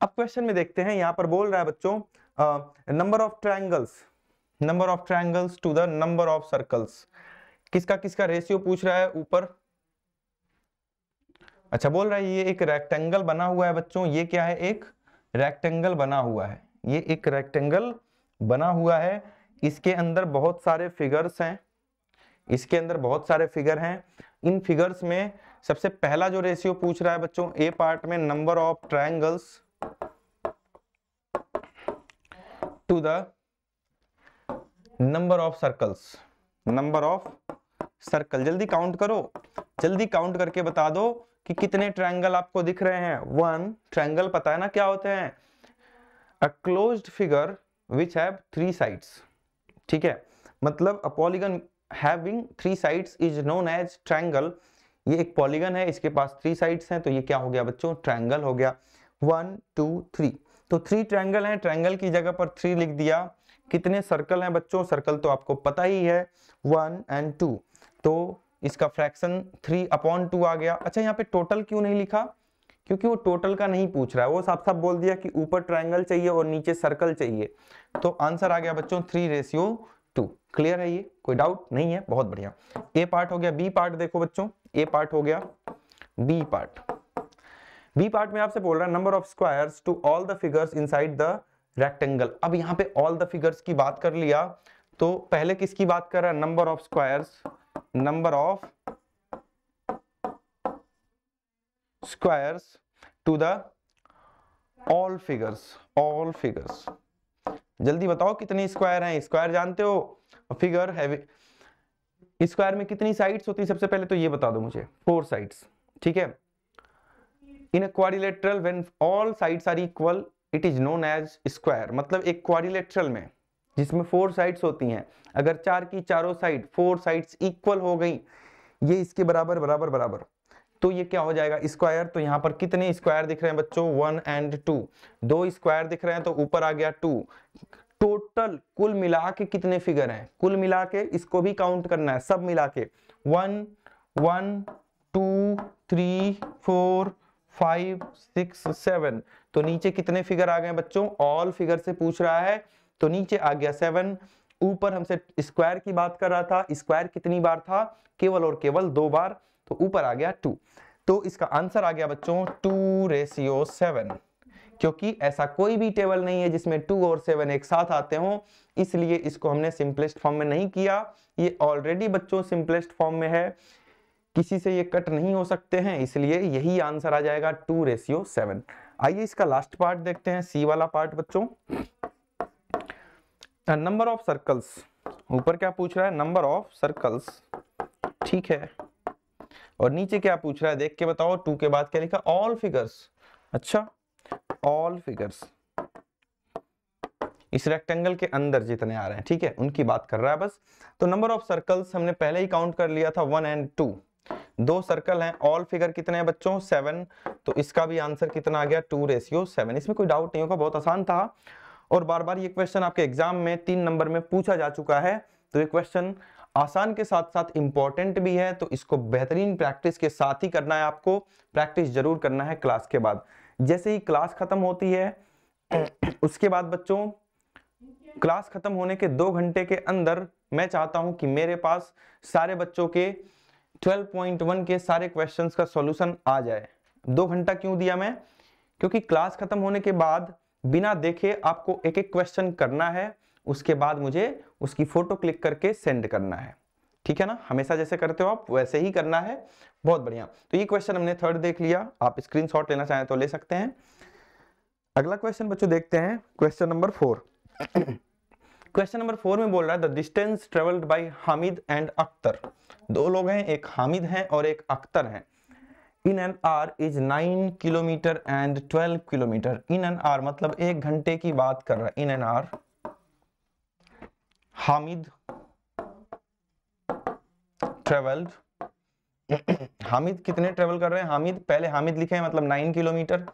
अब क्वेश्चन में देखते हैं यहाँ पर बोल रहा है बच्चों number of triangles number of triangles to the number of circles किसका किसका रेशियो पूछ रहा है ऊपर अच्छा बोल रहा है ये एक रेक्टेंगल बना हुआ है बच्चों ये क्या है एक रेक्टेंगल बना हुआ है ये एक रेक्टेंगल बना हुआ है इसके अंदर बहुत सारे फिगर्स हैं इसके अंदर बहुत सारे फिगर हैं इन फिगर्स में सबसे पहला जो रेशियो पूछ रहा है बच्चों ए पार्ट में number of triangles to the number of circles number of circle जल्दी काउंट करो जल्दी काउंट करके बता दो कि कितने ट्रायंगल आपको दिख रहे हैं वन ट्रायंगल पता है ना क्या होते हैं a closed figure which have three sides ठीक है मतलब a polygon having three sides is known as triangle ये एक पॉलीगन है इसके पास थ्री साइड्स हैं तो ये क्या हो गया बच्चों ट्रायंगल हो गया वन टू थ्री तो थ्री ट्रायंगल हैं ट्रायंगल की जगह पर थ्री लिख दिया कितने सर्कल हैं बच्चों सर्कल तो आपको पता ही है वन एंड टू तो इसका फ्रैक्शन थ्री अपॉन टू आ गया अच्छा यहाँ पे टोटल क्यों नहीं लिखा क्योंकि वो टोटल का नहीं पूछ रहा है वो साफ साफ बोल दिया कि ऊपर ट्रायंगल चाहिए और नीचे सर्कल चाहिए तो आंसर आ गया बच्चों थ्री रेशियो टू क्लियर है ये कोई डाउट नहीं है बहुत बढ़िया ए पार्ट हो गया बी पार्ट देखो बच्चों ए पार्ट हो गया बी पार्ट बी पार्ट में आपसे बोल रहा है number of squares to all the figures inside the rectangle अब यहां पे ऑल द फिगर्स की बात कर लिया तो पहले किसकी बात कर रहा है number of squares number of squares to the all figures all figures जल्दी बताओ कितने स्क्वायर हैं स्क्वायर जानते हो फिगर हैवी स्क्वायर में कितनी साइड्स होती है सबसे पहले तो ये बता दो मुझे फोर साइड्स ठीक है in quadrilateral when all sides are equal it is known as square मतलब एक क्वारिलेट्रल में जिसमें फोर साइड्स होती हैं अगर चार की चारों साइड फोर साइड्स इक्वल हो गई ये इसके बराबर बराबर बराबर तो ये क्या हो जाएगा स्क्वायर तो यहाँ पर कितने स्क्वायर दिख रहे हैं बच्चों वन एंड टू दो स्क्वायर दिख रहे हैं तो ऊपर आ गया टू टोटल कुल मिला के कितने फिगर हैं कुल मिला के इसको भी काउंट करना है सब मिला के one one two three four five six seven तो नीचे कितने फिगर आ गए बच्चों ऑल फिगर से पूछ रहा है तो नीचे आ गया सेवन ऊपर हमसे स्क्वायर की बात कर रहा था स्क्वायर कितनी बार था केवल और केवल दो बार तो ऊपर आ गया टू तो इसका आंसर आ गया बच्चों टू रेशियो सेवन क्योंकि ऐसा कोई भी टेबल नहीं है जिसमें टू और सेवन एक साथ आते हों इसलिए इसको हमने सिंपलेस्ट फॉर्म में नहीं किया ये ऑलरेडी बच्चों सिंपलेस्ट फॉर्म में है किसी से ये कट नहीं हो सकते हैं इसलिए यही आंसर आ जाएगा टू रेशियो सेवन आइए इसका लास्ट पार्ट देखते हैं सी वाला पार्ट बच्चों नंबर ऑफ सर्कल्स ऊपर क्या पूछ रहा है नंबर ऑफ सर्कल्स ठीक है और नीचे क्या पूछ रहा है देख के बताओ टू के बाद क्या लिखा ऑल फिगर्स अच्छा ऑल फिगर्स इस रेक्टेंगल के अंदर जितने आ रहे हैं ठीक है उनकी बात कर रहा है बस तो नंबर ऑफ सर्कल्स हमने पहले ही काउंट कर लिया था वन एंड टू दो सर्कल हैं ऑल फिगर कितने हैं बच्चों सेवन तो इसका भी आंसर कितना आ गया टू रेशियो सेवन इसमें कोई डाउट नहीं होगा बहुत आसान था और बार बार ये क्वेश्चन आपके एग्जाम में तीन नंबर में पूछा जा चुका है तो ये क्वेश्चन आसान के साथ साथ इंपॉर्टेंट भी है तो इसको बेहतरीन प्रैक्टिस के साथ ही करना है आपको प्रैक्टिस जरूर करना है क्लास के बाद जैसे ही क्लास खत्म होती है उसके बाद बच्चों क्लास खत्म होने के दो घंटे के अंदर मैं चाहता हूं कि मेरे पास सारे बच्चों के 12.1 के सारे क्वेश्चंस का सॉल्यूशन आ जाए दो घंटा क्यों दिया मैं क्योंकि क्लास खत्म होने के बाद बिना देखे आपको एक एक क्वेश्चन करना है उसके बाद मुझे उसकी फोटो क्लिक करके सेंड करना है ठीक है ना हमेशा जैसे करते हो आप वैसे ही करना है बहुत बढ़िया तो ये क्वेश्चन हमने थर्ड देख लिया आप स्क्रीन लेना चाहें तो ले सकते हैं अगला क्वेश्चन बच्चों देखते हैं question number four question number four में बोल रहा है the distance travelled by Hamid and Akhtar दो लोग हैं एक हामिद हैं और एक अख्तर हैं in an hour is nine kilometre and twelve kilometre in an hour मतलब एक घंटे की बात कर रहा है in an hour Hamid travelled Hamid कितने ट्रेवल कर रहे हैं हामिद पहले हामिद लिखे हैं मतलब नाइन किलोमीटर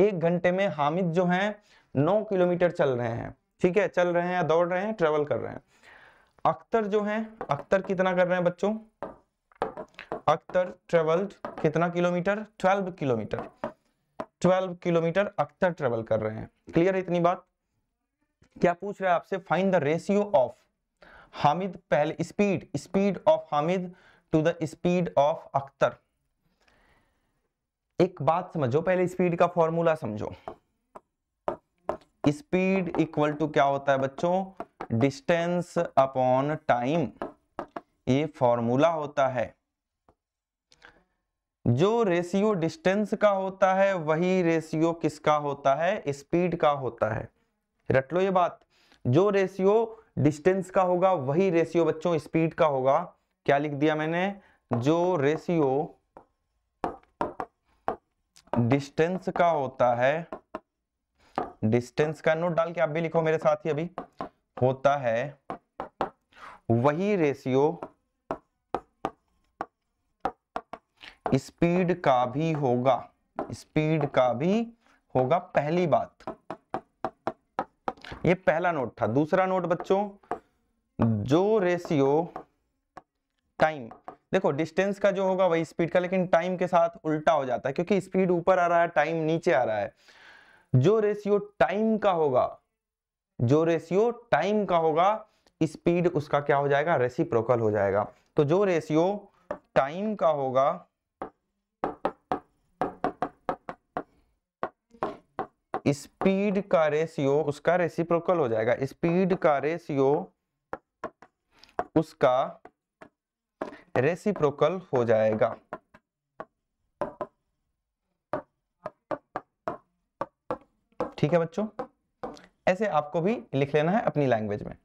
एक घंटे में हामिद जो है नौ किलोमीटर चल रहे हैं ठीक है चल रहे हैं या दौड़ रहे हैं ट्रेवल कर रहे हैं अख्तर जो है अख्तर कितना कर रहे हैं बच्चों अख्तर ट्रेवल्ड कितना kilometre twelve kilometre twelve kilometre Akhtar travel कर रहे हैं क्लियर इतनी बात क्या पूछ रहा है आपसे find the ratio of Hamid पहले speed speed of Hamid to the speed of Akhtar एक बात समझो पहले स्पीड का फॉर्मूला समझो स्पीड इक्वल टू क्या होता है बच्चों डिस्टेंस अपॉन टाइम ये फॉर्मूला होता है जो रेशियो डिस्टेंस का होता है वही रेशियो किसका होता है स्पीड का होता है रट लो ये बात जो रेशियो डिस्टेंस का होगा वही रेशियो बच्चों स्पीड का होगा क्या लिख दिया मैंने जो रेशियो डिस्टेंस का होता है डिस्टेंस का नोट डाल के आप भी लिखो मेरे साथ ही अभी होता है वही रेशियो स्पीड का भी होगा स्पीड का भी होगा पहली बात ये पहला नोट था दूसरा नोट बच्चों जो रेशियो टाइम देखो डिस्टेंस का जो होगा वही स्पीड का लेकिन टाइम के साथ उल्टा हो जाता है क्योंकि स्पीड ऊपर आ रहा है टाइम नीचे आ रहा है जो रेशियो टाइम का होगा जो रेशियो टाइम का होगा स्पीड उसका क्या हो जाएगा रेसिप्रोकल हो जाएगा तो जो रेशियो टाइम का होगा स्पीड का रेशियो उसका रेसिप्रोकल हो जाएगा स्पीड का रेशियो उसका रेसिप्रोकल हो जाएगा ठीक है बच्चों ऐसे आपको भी लिख लेना है अपनी लैंग्वेज में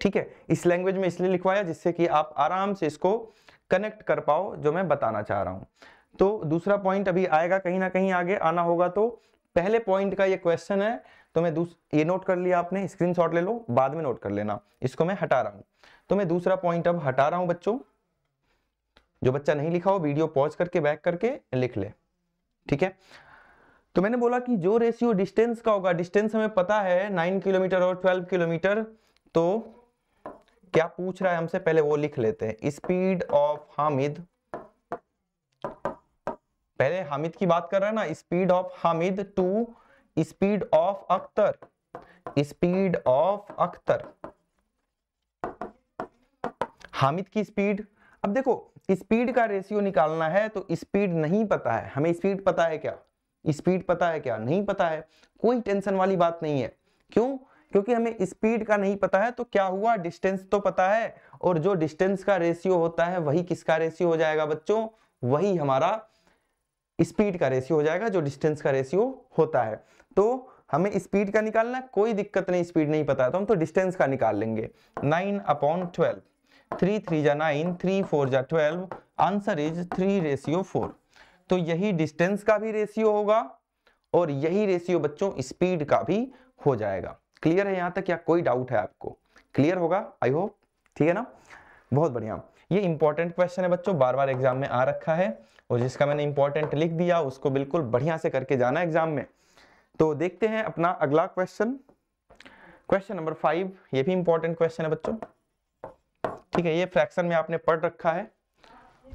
ठीक है इस लैंग्वेज में इसलिए लिखवाया जिससे कि आप आराम से इसको कनेक्ट कर पाओ जो मैं बताना चाह रहा हूं तो दूसरा पॉइंट अभी आएगा कहीं ना कहीं आगे आना होगा तो पहले पॉइंट का ये क्वेश्चन है तो मैं ये नोट कर लिया आपने स्क्रीनशॉट ले लो बाद में नोट कर लेना इसको मैं हटा रहा हूं तो मैं दूसरा पॉइंट अब हटा रहा हूं बच्चों जो बच्चा नहीं लिखा हो वीडियो पॉज करके बैक करके लिख ले ठीक है तो मैंने बोला कि जो रेशियो डिस्टेंस का होगा डिस्टेंस हमें पता है नाइन किलोमीटर और ट्वेल्व किलोमीटर तो क्या पूछ रहा है हमसे पहले वो लिख लेते हैं स्पीड ऑफ हामिद पहले हामिद की बात कर रहे हैं ना speed of Hamid to speed of Akhtar speed of Akhtar Hamid की स्पीड अब देखो स्पीड का रेशियो निकालना है तो स्पीड नहीं पता है हमें स्पीड पता है क्या स्पीड पता है क्या नहीं पता है कोई टेंशन वाली बात नहीं है क्यों क्योंकि हमें स्पीड का नहीं पता है तो क्या हुआ डिस्टेंस तो पता है और जो डिस्टेंस का रेशियो होता है वही किसका रेशियो हो जाएगा बच्चों वही हमारा स्पीड का रेशियो हो जाएगा जो डिस्टेंस का रेशियो होता है तो हमें स्पीड का निकालना कोई दिक्कत नहीं स्पीड नहीं पता तो हम तो डिस्टेंस का निकाल लेंगे nine upon twelve three three जा नाइन थ्री फोर जा twelve answer is three ratio four तो यही डिस्टेंस का भी रेशियो होगा और यही रेशियो बच्चों स्पीड का भी हो जाएगा क्लियर है यहाँ तक क्या कोई डाउट है आपको क्लियर होगा आई होप ठीक है ना बहुत बढ़िया ये इंपॉर्टेंट क्वेश्चन है बच्चों बार बार एग्जाम में आ रखा है और जिसका मैंने इंपॉर्टेंट लिख दिया उसको बिल्कुल बढ़िया से करके जाना एग्जाम में तो देखते हैं अपना अगला क्वेश्चन क्वेश्चन नंबर फाइव ये भी इंपॉर्टेंट क्वेश्चन है बच्चों ठीक है ये फ्रैक्शन में आपने पढ़ रखा है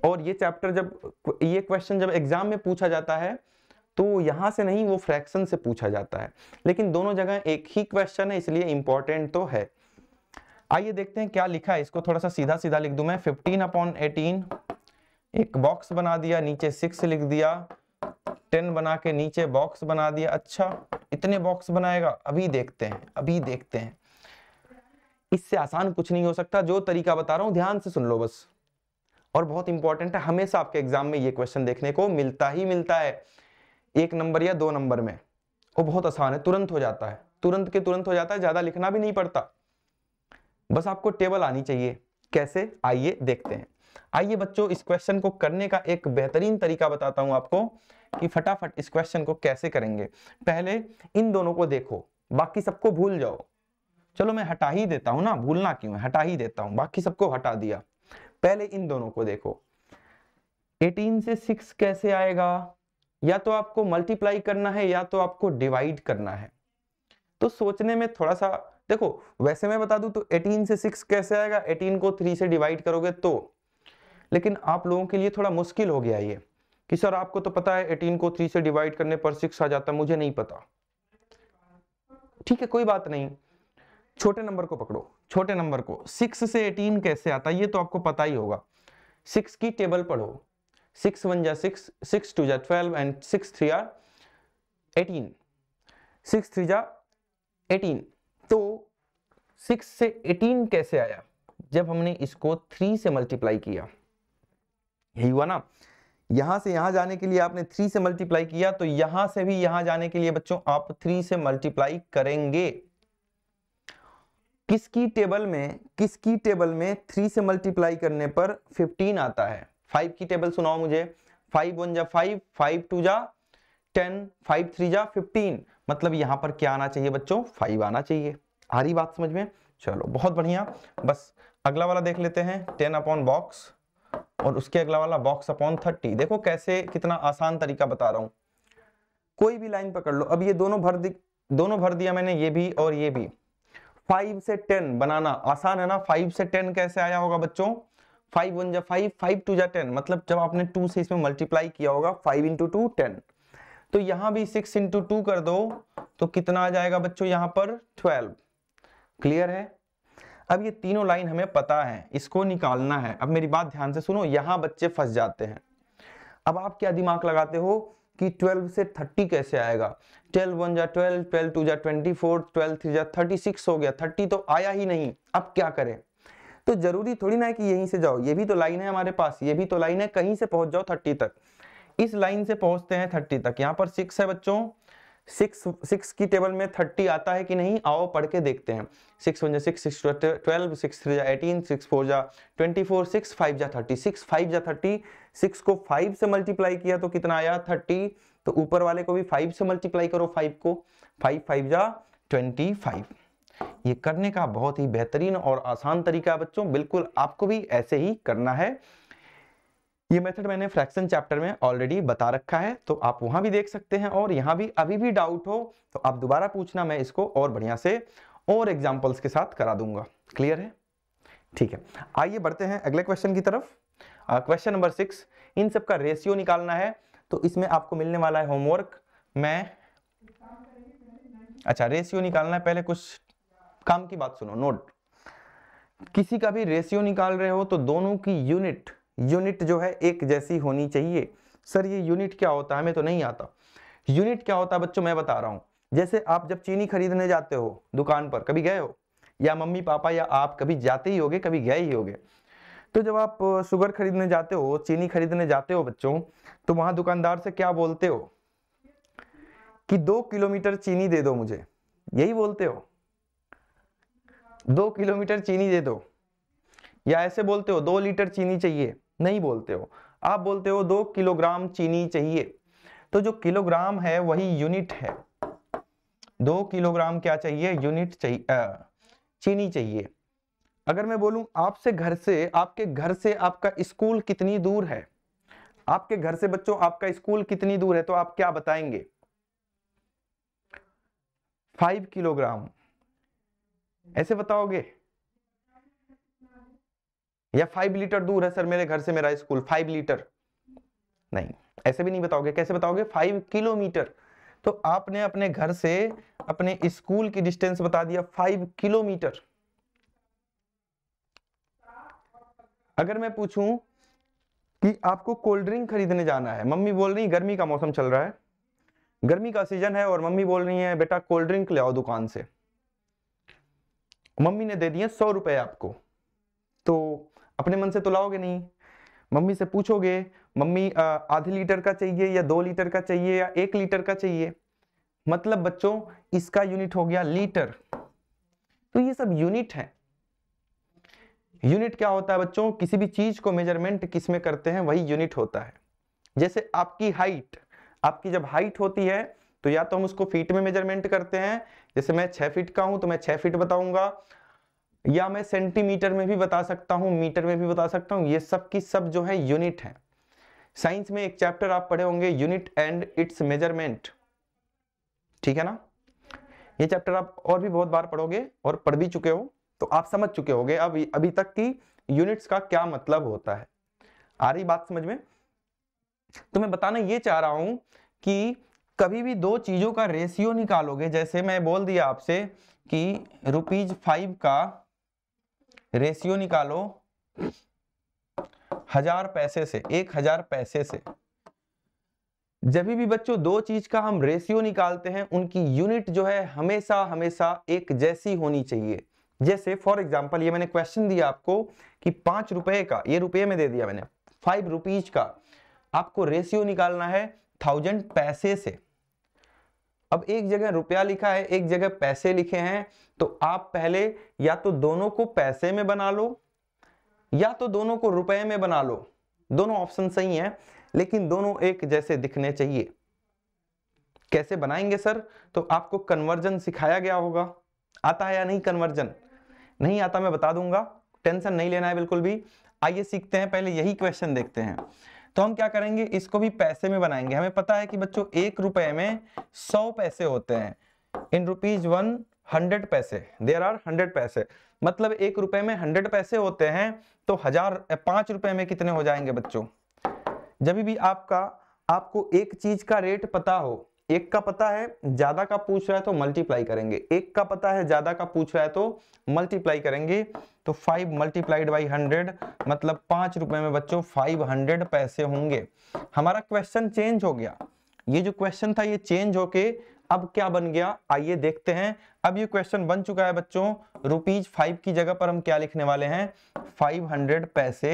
और ये चैप्टर जब ये क्वेश्चन जब एग्जाम में पूछा जाता है तो यहां से नहीं वो फ्रैक्शन से पूछा जाता है लेकिन दोनों जगह एक ही क्वेश्चन है इसलिए इंपॉर्टेंट तो है आइए देखते हैं क्या लिखा है इसको थोड़ा सा सीधा सीधा लिख दू मैं 15 अपॉन एटीन एक बॉक्स बना दिया नीचे सिक्स लिख दिया टेन बना के नीचे बॉक्स बना दिया अच्छा इतने बॉक्स बनाएगा अभी देखते हैं अभी देखते हैं इससे आसान कुछ नहीं हो सकता जो तरीका बता रहा हूं ध्यान से सुन लो बस और बहुत इंपॉर्टेंट है हमेशा आपके एग्जाम में ये क्वेश्चन देखने को मिलता ही मिलता है एक नंबर या दो नंबर में वो बहुत आसान है तुरंत हो जाता है तुरंत के तुरंत हो जाता है ज्यादा लिखना भी नहीं पड़ता बस आपको टेबल आनी चाहिए कैसे आइए देखते हैं आइए बच्चों इस क्वेश्चन को करने का एक बेहतरीन तरीका बताता हूं आपको कि फटाफट इस क्वेश्चन को कैसे करेंगे पहले इन दोनों को देखो बाकी सबको भूल जाओ चलो मैं हटा ही देता हूं ना भूलना क्यों हटा ही देता हूं बाकी सबको हटा दिया पहले इन दोनों को देखो 18 से 6 कैसे आएगा या तो आपको मल्टीप्लाई करना है या तो आपको डिवाइड करना है तो सोचने में थोड़ा सा देखो वैसे मैं बता दूं तो 18 से 6 कैसे आएगा 18 को 3 से डिवाइड करोगे तो लेकिन आप लोगों के लिए थोड़ा मुश्किल हो गया ये कि सर आपको तो पता है एटीन को थ्री से डिवाइड करने पर सिक्स आ जाता मुझे नहीं पता ठीक है कोई बात नहीं छोटे नंबर को पकड़ो छोटे नंबर को सिक्स से एटीन कैसे आता ये तो आपको पता ही होगा सिक्स की टेबल पढ़ो सिक्स वन जा सिक्स सिक्स टू जा twelve and six three are eighteen six three जा एटीन तो सिक्स से एटीन कैसे आया जब हमने इसको थ्री से मल्टीप्लाई किया यही हुआ ना यहां से यहां जाने के लिए आपने थ्री से मल्टीप्लाई किया तो यहां से भी यहां जाने के लिए बच्चों आप थ्री से मल्टीप्लाई करेंगे किसकी टेबल में किसकी टेबल में थ्री से मल्टीप्लाई करने पर फिफ्टीन आता है फाइव की टेबल सुनाओ मुझे फाइव वन जा फाइव फाइव टू जा टेन फाइव थ्री जा फिफ्टीन मतलब यहां पर क्या आना चाहिए बच्चों फाइव आना चाहिए आ रही बात समझ में चलो बहुत बढ़िया बस अगला वाला देख लेते हैं टेन अपॉन बॉक्स और उसके अगला वाला बॉक्स अपॉन थर्टी देखो कैसे कितना आसान तरीका बता रहा हूं कोई भी लाइन पकड़ लो अब ये दोनों भर दी दोनों भर दिया मैंने ये भी और ये भी फाइव से टेन बनाना आसान है ना फाइव से टेन कैसे आया होगा बच्चों फाइव वन जा फाइव फाइव टू जा टेन मतलब जब आपने टू से इसमें मल्टीप्लाई किया होगा फाइव इंटू टू टेन तो यहां भी सिक्स इंटू टू कर दो तो कितना आ जाएगा बच्चों यहां पर ट्वेल्व क्लियर है अब ये तीनों लाइन हमें पता है इसको निकालना है अब मेरी बात ध्यान से सुनो यहां बच्चे फंस जाते हैं अब आप क्या दिमाग लगाते हो कि 12 से 30 कैसे आएगा 12 वन जा ट्वेल्व ट्वेल्व टू जा ट्वेंटी फोर ट्वेल्व थ्री जा 36 हो गया 30 तो आया ही नहीं अब क्या करें तो जरूरी थोड़ी ना है कि यहीं से जाओ ये भी तो लाइन है हमारे पास ये भी तो लाइन है कहीं से पहुंच जाओ 30 तक इस लाइन से पहुंचते हैं 30 तक यहाँ पर सिक्स है बच्चों सिक्स सिक्स की टेबल में थर्टी आता है कि नहीं आओ पढ़ के देखते हैं सिक्स वन जा six six twelve six three जा एटीन सिक्स फोर जा ट्वेंटी फोर सिक्स फाइव जा थर्टी सिक्स फाइव जा थर्टी सिक्स को फाइव से मल्टीप्लाई किया तो कितना आया थर्टी तो ऊपर वाले को भी फाइव से मल्टीप्लाई करो फाइव को फाइव फाइव जा ट्वेंटी फाइव ये करने का बहुत ही बेहतरीन और आसान तरीका है बच्चों बिल्कुल आपको भी ऐसे ही करना है ये मेथड मैंने फ्रैक्शन चैप्टर में ऑलरेडी बता रखा है तो आप वहां भी देख सकते हैं और यहां भी अभी भी डाउट हो तो आप दोबारा पूछना मैं इसको और बढ़िया से और एग्जाम्पल्स के साथ करा दूंगा क्लियर है ठीक है आइए बढ़ते हैं अगले क्वेश्चन की तरफ क्वेश्चन नंबर सिक्स इन सब का रेशियो निकालना है तो इसमें आपको मिलने वाला है होमवर्क मैं अच्छा रेशियो निकालना है पहले कुछ काम की बात सुनो नोट किसी का भी रेशियो निकाल रहे हो तो दोनों की यूनिट यूनिट जो है एक जैसी होनी चाहिए सर ये यूनिट क्या होता है हमें तो नहीं आता यूनिट क्या होता है बच्चों मैं बता रहा हूँ जैसे आप जब चीनी खरीदने जाते हो दुकान पर कभी गए हो या मम्मी पापा या आप कभी जाते ही होगे कभी गए ही होगे तो जब आप शुगर खरीदने जाते हो चीनी खरीदने जाते हो बच्चों तो वहां दुकानदार से क्या बोलते हो कि दो किलोमीटर चीनी दे दो मुझे यही बोलते हो दो किलोमीटर चीनी दे दो या ऐसे बोलते हो दो लीटर चीनी चाहिए नहीं बोलते हो आप बोलते हो दो किलोग्राम चीनी चाहिए तो जो किलोग्राम है वही यूनिट है दो किलोग्राम क्या चाहिए यूनिट चाहिए आ, चीनी चाहिए अगर मैं बोलू आपसे घर से आपके घर से आपका स्कूल कितनी दूर है आपके घर से बच्चों आपका स्कूल कितनी दूर है तो आप क्या बताएंगे फाइव किलोग्राम ऐसे बताओगे या फाइव लीटर दूर है सर मेरे घर से मेरा स्कूल फाइव लीटर नहीं ऐसे भी नहीं बताओगे कैसे बताओगे फाइव किलोमीटर तो आपने अपने घर से अपने स्कूल की डिस्टेंस बता दिया फाइव किलोमीटर अगर मैं पूछूं कि आपको कोल्ड ड्रिंक खरीदने जाना है मम्मी बोल रही गर्मी का मौसम चल रहा है गर्मी का सीजन है और मम्मी बोल रही है बेटा कोल्ड ड्रिंक ले आओ दुकान से मम्मी ने दे दिए सौ रुपए आपको तो अपने मन से तो लाओगे नहीं मम्मी से पूछोगे मम्मी आधे लीटर का चाहिए या दो लीटर का चाहिए या एक लीटर का चाहिए मतलब बच्चों इसका यूनिट हो गया लीटर तो ये सब यूनिट है यूनिट क्या होता है बच्चों किसी भी चीज को मेजरमेंट किस में करते हैं वही यूनिट होता है जैसे आपकी हाइट आपकी जब हाइट होती है तो या तो हम उसको फीट में मेजरमेंट करते हैं जैसे मैं छह फीट का हूं तो मैं छह फीट बताऊंगा या मैं सेंटीमीटर में भी बता सकता हूँ मीटर में भी बता सकता हूँ ये सब की सब जो है यूनिट है साइंस में एक चैप्टर आप पढ़े होंगे यूनिट एंड इट्स मेजरमेंट ठीक है ना ये चैप्टर आप और भी बहुत बार पढ़ोगे और पढ़ भी चुके हो तो आप समझ चुके होगे अब अभी तक की यूनिट्स का क्या मतलब होता है आ रही बात समझ में तो मैं बताना ये चाह रहा हूं कि कभी भी दो चीजों का रेशियो निकालोगे जैसे मैं बोल दिया आपसे कि रुपीज फाइव का रेशियो निकालो हजार पैसे से एक हजार पैसे से जब भी बच्चों दो चीज का हम रेशियो निकालते हैं उनकी यूनिट जो है हमेशा हमेशा एक जैसी होनी चाहिए जैसे फॉर एग्जाम्पल ये मैंने क्वेश्चन दिया आपको कि पांच रुपए का ये रुपये में दे दिया मैंने फाइव रुपीज का आपको रेशियो निकालना है थाउजेंड पैसे से अब एक जगह रुपया लिखा है एक जगह पैसे लिखे हैं तो आप पहले या तो दोनों को पैसे में बना लो या तो दोनों को रुपए में बना लो दोनों ऑप्शन सही हैं लेकिन दोनों एक जैसे दिखने चाहिए कैसे बनाएंगे सर तो आपको कन्वर्जन सिखाया गया होगा आता है या नहीं कन्वर्जन नहीं आता मैं बता दूंगा टेंशन नहीं लेना है बिल्कुल भी आइए सीखते हैं पहले यही क्वेश्चन देखते हैं तो हम क्या करेंगे इसको भी पैसे में बनाएंगे हमें पता है कि बच्चों एक रुपए में सौ पैसे होते हैं इन रुपीज वन हंड्रेड पैसे देर आर हंड्रेड पैसे मतलब एक रुपए में हंड्रेड पैसे होते हैं तो हजार पांच रुपए में कितने हो जाएंगे बच्चों जब भी आपका आपको एक चीज का रेट पता हो एक का पता है ज्यादा का पूछ रहा है तो मल्टीप्लाई करेंगे एक का पता है ज्यादा का पूछ रहा है तो मल्टीप्लाई करेंगे तो फाइव मल्टीप्लाइड बाई हंड्रेड मतलब पांच रुपए में बच्चों फाइव हंड्रेड पैसे होंगे हमारा क्वेश्चन चेंज हो गया ये जो क्वेश्चन था ये चेंज होके अब क्या बन गया आइए देखते हैं अब ये क्वेश्चन बन चुका है बच्चों रुपीज फाइव की जगह पर हम क्या लिखने वाले हैं फाइव हंड्रेड पैसे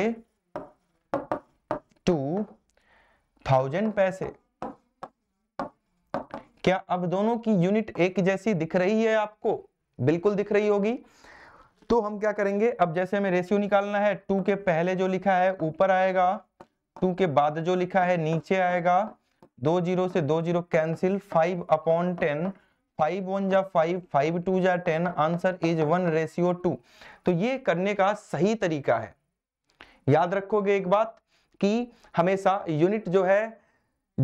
टू थाउजेंड पैसे क्या अब दोनों की यूनिट एक जैसी दिख रही है आपको बिल्कुल दिख रही होगी तो हम क्या करेंगे अब जैसे हमें रेशियो निकालना है टू के पहले जो लिखा है ऊपर आएगा टू के बाद जो लिखा है नीचे आएगा दो जीरो से दो zero cancel five upon ten five one जा फाइव फाइव टू जा ten answer is one ratio two तो ये करने का सही तरीका है याद रखोगे एक बात कि हमेशा यूनिट जो है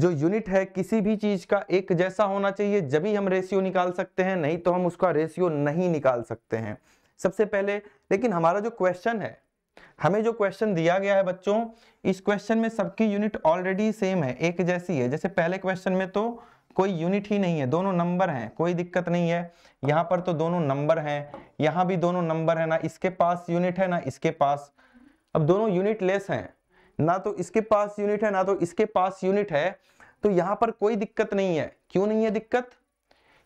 जो यूनिट है किसी भी चीज का एक जैसा होना चाहिए जब भी हम रेशियो निकाल सकते हैं नहीं तो हम उसका रेशियो नहीं निकाल सकते हैं सबसे पहले लेकिन हमारा जो क्वेश्चन है हमें जो क्वेश्चन दिया गया है बच्चों इस क्वेश्चन में सबकी यूनिट ऑलरेडी सेम है एक जैसी है जैसे पहले क्वेश्चन में तो कोई यूनिट ही नहीं है दोनों नंबर हैं कोई दिक्कत नहीं है यहाँ पर तो दोनों नंबर हैं यहाँ भी दोनों नंबर है ना इसके पास यूनिट है ना इसके पास अब दोनों यूनिट लेस हैं ना तो इसके पास यूनिट है ना तो इसके पास यूनिट है तो यहाँ पर कोई दिक्कत नहीं है क्यों नहीं है दिक्कत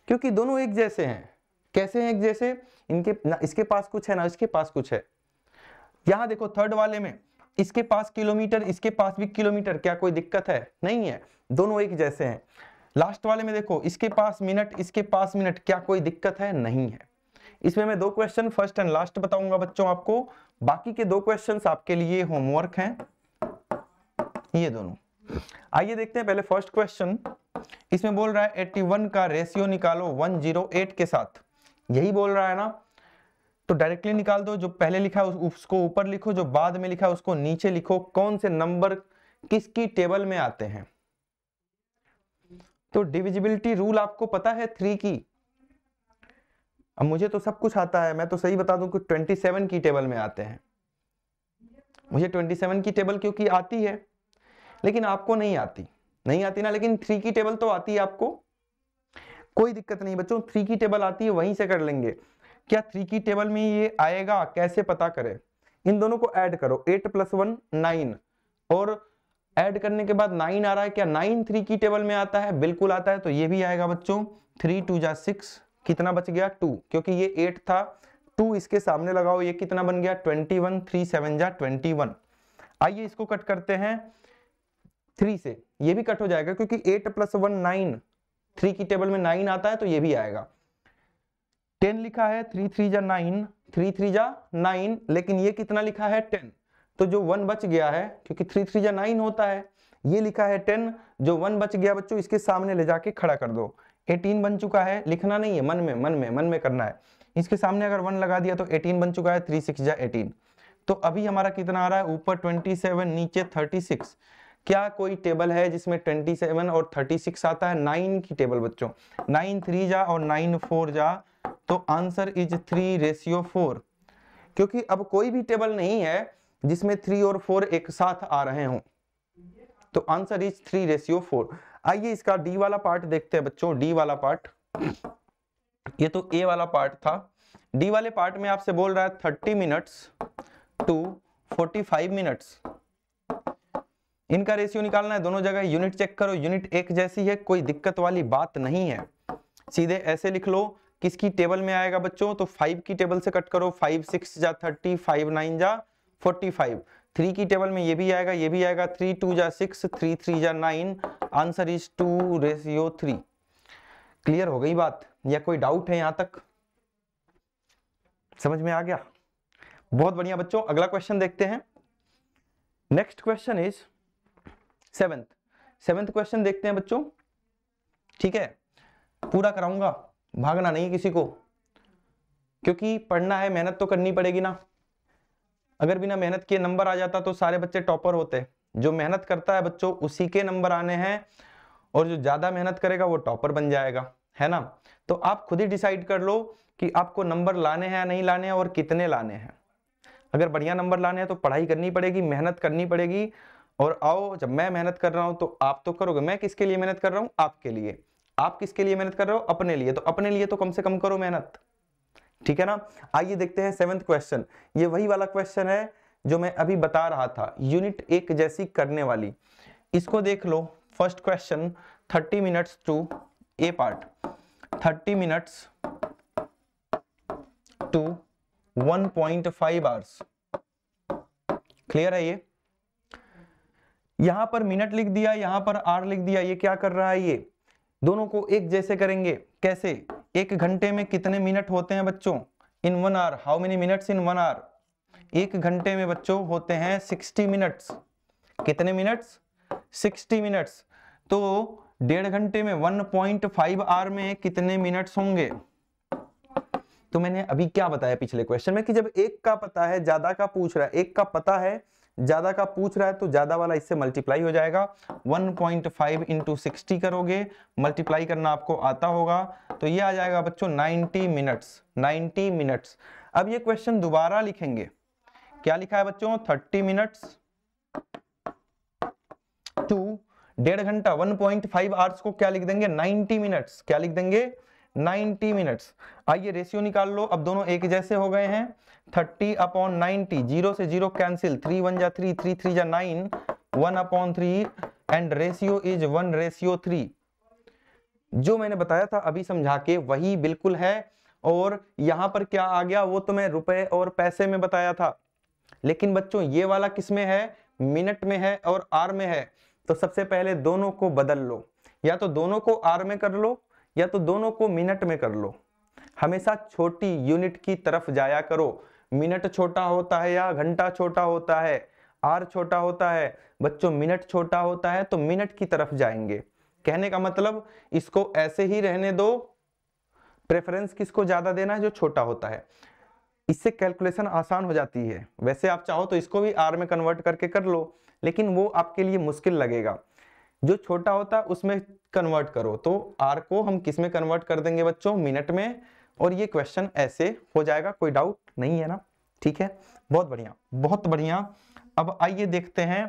क्योंकि दोनों एक जैसे हैं कैसे हैं एक जैसे इनके ना इसके पास कुछ है ना इसके पास कुछ है यहां देखो थर्ड वाले में इसके पास किलोमीटर इसके पास भी किलोमीटर क्या कोई दिक्कत है नहीं है दोनों एक जैसे हैं लास्ट वाले में देखो इसके पास मिनट इसके पास मिनट क्या कोई दिक्कत है नहीं है इसमें मैं दो क्वेश्चन फर्स्ट एंड लास्ट बताऊंगा बच्चों आपको बाकी के दो क्वेश्चन आपके लिए होमवर्क है ये दोनों आइए देखते हैं पहले फर्स्ट क्वेश्चन इसमें बोल रहा है 81 का रेशियो निकालो 108 के साथ यही बोल रहा है ना डायरेक्टली तो निकाल दो जो पहले लिखा है उसको ऊपर लिखो जो बाद में लिखा है उसको नीचे लिखो कौन से नंबर किसकी टेबल में आते हैं तो डिविजिबिलिटी रूल आपको पता है थ्री की अब मुझे तो सब कुछ आता है मैं तो सही बता दूं कि 27 की टेबल में आते हैं मुझे 27 की टेबल क्योंकि आती है लेकिन आपको नहीं आती नहीं आती ना लेकिन थ्री की टेबल तो आती है आपको कोई दिक्कत नहीं बच्चों थ्री की टेबल आती है वहीं से कर लेंगे क्या थ्री की टेबल में ये आएगा कैसे पता करें इन दोनों को ऐड करो एट प्लस वन नाइन और ऐड करने के बाद नाइन आ रहा है क्या नाइन थ्री की टेबल में आता है बिल्कुल आता है तो ये भी आएगा बच्चों थ्री टू जा सिक्स कितना बच गया टू क्योंकि ये एट था टू इसके सामने लगाओ ये कितना बन गया ट्वेंटी वन थ्री सेवन जा ट्वेंटी वन आइए इसको कट करते हैं थ्री से ये भी कट हो जाएगा क्योंकि eight plus one nine three की टेबल में नाइन आता है तो ये भी आएगा टेन लिखा है थ्री थ्री जा नाइन थ्री थ्री जा नाइन लेकिन ये कितना लिखा है टेन तो जो वन बच गया है क्योंकि थ्री थ्री जा नाइन होता है ये लिखा है टेन जो वन बच गया बच्चों इसके सामने ले जाके खड़ा कर दो एटीन बन चुका है लिखना नहीं है मन में मन में मन में करना है इसके सामने अगर वन लगा दिया तो एटीन बन चुका है थ्री सिक्स जा एटीन तो अभी हमारा कितना आ रहा है ऊपर ट्वेंटी सेवन नीचे थर्टी सिक्स क्या कोई टेबल है जिसमें ट्वेंटी सेवन और थर्टी सिक्स आता है नाइन की टेबल बच्चों नाइन थ्री जा और नाइन फोर जा तो answer is three ratio four क्योंकि अब कोई भी टेबल नहीं है जिसमें थ्री और फोर एक साथ आ रहे हों तो answer is three ratio four आइए इसका डी वाला पार्ट देखते हैं बच्चों डी वाला पार्ट ये तो ए वाला पार्ट था डी वाले पार्ट में आपसे बोल रहा है thirty minutes to forty five minutes इनका रेशियो निकालना है दोनों जगह यूनिट चेक करो यूनिट एक जैसी है कोई दिक्कत वाली बात नहीं है सीधे ऐसे लिख लो किसकी टेबल में आएगा बच्चों तो फाइव की टेबल से कट करो फाइव सिक्स जा थर्टी फाइव नाइन जा फोर्टी फाइव थ्री की टेबल में ये भी आएगा ये भी आएगा थ्री टू जा सिक्स थ्री थ्री जा nine answer is two ratio three clear हो गई बात या कोई डाउट है यहां तक समझ में आ गया बहुत बढ़िया बच्चों अगला क्वेश्चन देखते हैं next question is seventh seventh question देखते हैं बच्चों ठीक है पूरा कराऊंगा भागना नहीं किसी को क्योंकि पढ़ना है मेहनत तो करनी पड़ेगी ना अगर बिना मेहनत के नंबर आ जाता तो सारे बच्चे टॉपर होते जो मेहनत करता है बच्चों उसी के नंबर आने हैं और जो ज़्यादा मेहनत करेगा वो टॉपर बन जाएगा है ना तो आप खुद ही डिसाइड कर लो कि आपको नंबर लाने हैं या नहीं लाने हैं और कितने लाने हैं अगर बढ़िया नंबर लाने हैं तो पढ़ाई करनी पड़ेगी मेहनत करनी पड़ेगी और आओ जब मैं मेहनत कर रहा हूँ तो आप तो करोगे मैं किसके लिए मेहनत कर रहा हूं आपके लिए आप किसके लिए मेहनत कर रहे हो अपने लिए तो अपने लिए तो कम से कम करो मेहनत ठीक है ना आइए देखते हैं सेवेंथ क्वेश्चन ये वही वाला क्वेश्चन है जो मैं अभी बता रहा था यूनिट एक जैसी करने वाली इसको देख लो first question thirty minutes to a part thirty minutes to one point hours clear है ये यहां पर मिनट लिख दिया यहां पर आर लिख दिया ये क्या कर रहा है ये दोनों को एक जैसे करेंगे कैसे एक घंटे में कितने मिनट होते हैं बच्चों in one hour how many minutes in one hour एक घंटे में बच्चों होते हैं सिक्सटी मिनट्स कितने मिनट्स सिक्सटी मिनट्स तो डेढ़ घंटे में वन पॉइंट फाइव आवर में कितने मिनट्स होंगे तो मैंने अभी क्या बताया पिछले क्वेश्चन में कि जब एक का पता है ज्यादा का पूछ रहा है एक का पता है ज़्यादा का पूछ रहा है तो ज़्यादा वाला इससे मल्टीप्लाई हो जाएगा 1.5 पॉइंट फाइव इंटू करोगे मल्टीप्लाई करना आपको आता होगा तो ये आ जाएगा बच्चों 90 मिनट्स 90 मिनट्स अब ये क्वेश्चन दोबारा लिखेंगे क्या लिखा है बच्चों 30 मिनट्स टू डेढ़ घंटा 1.5 पॉइंट आवर्स को क्या लिख देंगे 90 मिनट्स क्या लिख देंगे 90 मिनट्स आइए रेशियो निकाल लो अब दोनों एक जैसे हो गए हैं थर्टी अपॉन नाइनटी जीरो से जीरो कैंसिल थ्री वन जा थ्री थ्री थ्री जा nine one upon three and ratio is one ratio three जो मैंने बताया था अभी समझा के वही बिल्कुल है और यहां पर क्या आ गया वो तो मैं रुपए और पैसे में बताया था लेकिन बच्चों ये वाला किस में है मिनट में है और आर में है तो सबसे पहले दोनों को बदल लो या तो दोनों को आर में कर लो या तो दोनों को मिनट में कर लो हमेशा छोटी यूनिट की तरफ जाया करो मिनट छोटा होता है या घंटा छोटा होता है आर छोटा होता है बच्चों मिनट छोटा होता है तो मिनट की तरफ जाएंगे कहने का मतलब इसको ऐसे ही रहने दो प्रेफरेंस किसको ज़्यादा देना है जो छोटा होता है इससे कैलकुलेशन आसान हो जाती है वैसे आप चाहो तो इसको भी आर में कन्वर्ट करके कर लो लेकिन वो आपके लिए मुश्किल लगेगा जो छोटा होता है उसमें कन्वर्ट करो तो आर को हम किस में कन्वर्ट कर देंगे बच्चों मिनट में और ये क्वेश्चन ऐसे हो जाएगा कोई डाउट नहीं है ना ठीक है बहुत बढ़िया बहुत बढ़िया अब आइए देखते हैं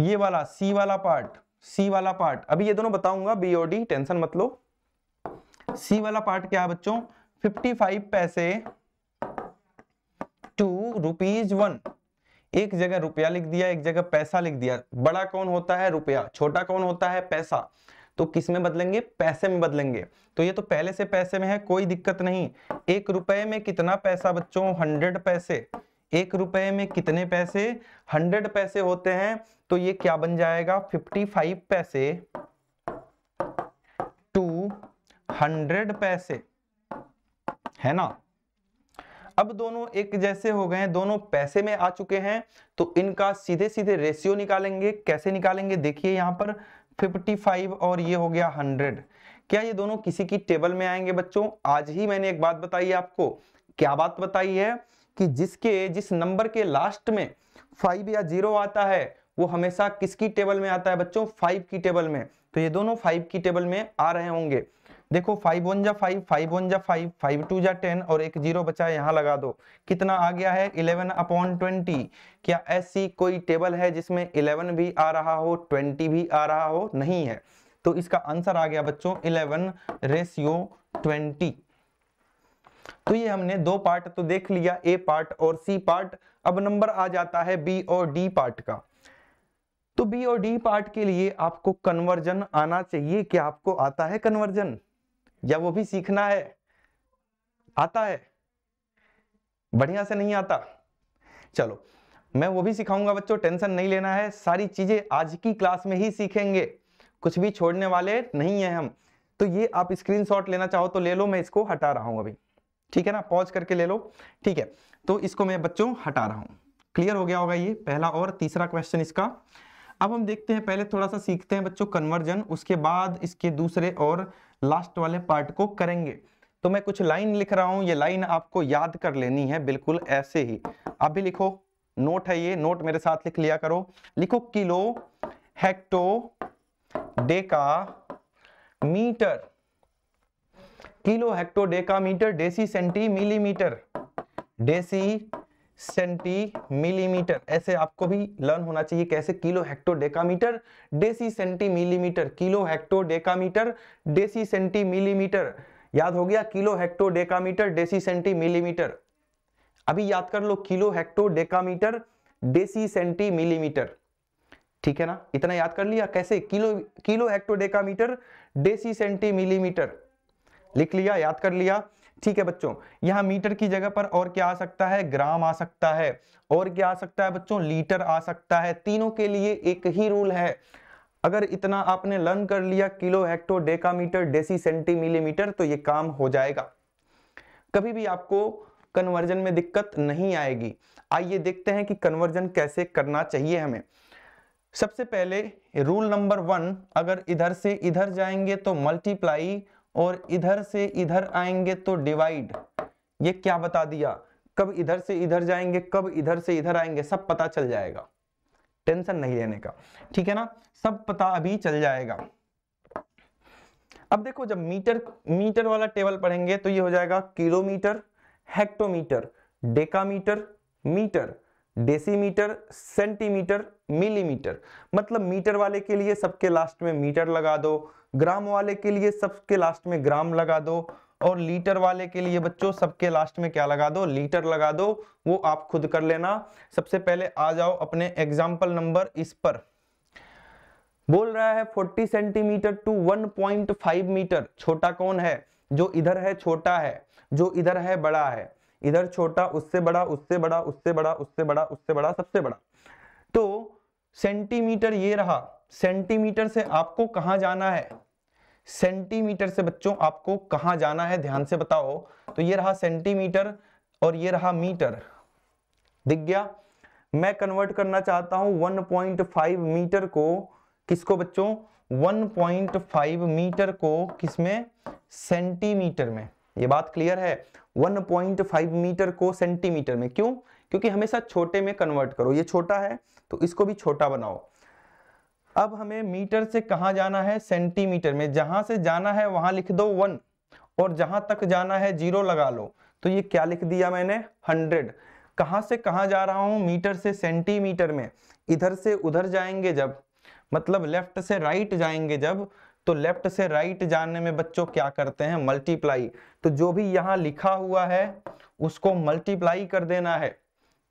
ये वाला सी वाला पार्ट सी वाला पार्ट अभी ये दोनों बताऊंगा ओडी टेंशन मत लो सी वाला पार्ट क्या है बच्चों 55 पैसे टू रुपीज वन एक जगह रुपया लिख दिया एक जगह पैसा लिख दिया बड़ा कौन होता है रुपया छोटा कौन होता है पैसा तो किस में बदलेंगे पैसे में बदलेंगे तो ये तो पहले से पैसे में है कोई दिक्कत नहीं एक रुपए में कितना पैसा बच्चों हंड्रेड पैसे एक रुपए में कितने पैसे हंड्रेड पैसे होते हैं तो ये क्या बन जाएगा फिफ्टी फाइव पैसे टू हंड्रेड पैसे है ना अब दोनों एक जैसे हो गए हैं दोनों पैसे में आ चुके हैं तो इनका सीधे सीधे रेशियो निकालेंगे कैसे निकालेंगे देखिए यहां पर 55 और ये हो गया 100 क्या ये दोनों किसी की टेबल में आएंगे बच्चों आज ही मैंने एक बात बताई आपको क्या बात बताई है कि जिसके जिस नंबर के लास्ट में फाइव या जीरो आता है वो हमेशा किसकी टेबल में आता है बच्चों फाइव की टेबल में तो ये दोनों फाइव की टेबल में आ रहे होंगे देखो फाइव वन जा फाइव फाइव वन जा फाइव फाइव टू जा टेन और एक जीरो बचा यहाँ लगा दो कितना आ गया है इलेवन अपॉन ट्वेंटी क्या ऐसी कोई टेबल है जिसमें इलेवन भी आ रहा हो ट्वेंटी भी आ रहा हो नहीं है तो इसका आंसर आ गया बच्चों इलेवन रेशियो ट्वेंटी तो ये हमने दो पार्ट तो देख लिया ए पार्ट और सी पार्ट अब नंबर आ जाता है बी और डी पार्ट का तो बी और डी पार्ट के लिए आपको कन्वर्जन आना चाहिए क्या आपको आता है कन्वर्जन या वो भी सीखना है आता है बढ़िया से नहीं आता चलो मैं वो भी सिखाऊंगा बच्चों टेंशन नहीं लेना है सारी चीजें आज की क्लास में ही सीखेंगे कुछ भी छोड़ने वाले नहीं है हम तो ये आप स्क्रीनशॉट लेना चाहो तो ले लो मैं इसको हटा रहा हूं अभी ठीक है ना पॉज करके ले लो ठीक है तो इसको मैं बच्चों हटा रहा हूं क्लियर हो गया होगा ये पहला और तीसरा क्वेश्चन इसका अब हम देखते हैं पहले थोड़ा सा सीखते हैं बच्चों कन्वर्जन उसके बाद इसके दूसरे और लास्ट वाले पार्ट को करेंगे तो मैं कुछ लाइन लिख रहा हूं ये लाइन आपको याद कर लेनी है बिल्कुल ऐसे ही अभी लिखो नोट है ये नोट मेरे साथ लिख लिया करो लिखो kilo hecto deca metre kilo hecto deca metre deci centi millimetre deci centi millimetre ऐसे आपको भी लर्न होना चाहिए कैसे kilo hecto decametre deci centi millimetre kilo hecto decametre deci centi millimetre याद हो गया kilo hecto decametre deci centi millimetre अभी याद कर लो kilo hecto decametre deci centi millimetre ठीक है ना इतना याद कर लिया कैसे kilo kilo hecto decametre deci centi millimetre लिख लिया याद कर लिया ठीक है बच्चों यहाँ मीटर की जगह पर और क्या आ सकता है ग्राम आ सकता है और क्या आ सकता है बच्चों लीटर आ सकता है तीनों के लिए एक ही रूल है अगर इतना आपने लर्न कर लिया kilo hecto decametre deci centi millimetre तो ये काम हो जाएगा कभी भी आपको कन्वर्जन में दिक्कत नहीं आएगी आइए देखते हैं कि कन्वर्जन कैसे करना चाहिए हमें सबसे पहले रूल नंबर वन अगर इधर से इधर जाएंगे तो मल्टीप्लाई और इधर से इधर आएंगे तो डिवाइड ये क्या बता दिया कब इधर से इधर जाएंगे कब इधर से इधर आएंगे सब पता चल जाएगा टेंशन नहीं लेने का ठीक है ना सब पता अभी चल जाएगा अब देखो जब मीटर मीटर वाला टेबल पढ़ेंगे तो ये हो जाएगा kilometre hectometre decametre metre decimetre centimetre millimetre मतलब मीटर वाले के लिए सबके लास्ट में मीटर लगा दो ग्राम वाले के लिए सबके लास्ट में ग्राम लगा दो और लीटर वाले के लिए बच्चों सबके लास्ट में क्या लगा दो लीटर लगा दो वो आप खुद कर लेना सबसे पहले आ जाओ अपने एग्जाम्पल नंबर इस पर बोल रहा है 40 सेंटीमीटर टू 1.5 मीटर छोटा कौन है जो इधर है छोटा है जो इधर है बड़ा है इधर छोटा उससे बड़ा उससे बड़ा उससे बड़ा उससे बड़ा उससे बड़ा सबसे बड़ा तो सेंटीमीटर ये रहा सेंटीमीटर से आपको कहां जाना है सेंटीमीटर से बच्चों आपको कहां जाना है ध्यान से बताओ तो ये रहा सेंटीमीटर और ये रहा मीटर दिख गया मैं कन्वर्ट करना चाहता हूं 1.5 मीटर को किसको बच्चों 1.5 मीटर को किसमें सेंटीमीटर में ये बात क्लियर है 1.5 मीटर को सेंटीमीटर में क्यों क्योंकि हमेशा छोटे में कन्वर्ट करो ये छोटा है तो इसको भी छोटा बनाओ अब हमें मीटर से कहा जाना है सेंटीमीटर में जहां से जाना है वहां लिख दो वन और जहां तक जाना है जीरो लगा लो तो ये क्या लिख दिया मैंने हंड्रेड कहा से कहा जा रहा हूं मीटर से सेंटीमीटर में इधर से उधर जाएंगे जब मतलब लेफ्ट से राइट जाएंगे जब तो लेफ्ट से राइट जाने में बच्चों क्या करते हैं मल्टीप्लाई तो जो भी यहाँ लिखा हुआ है उसको मल्टीप्लाई कर देना है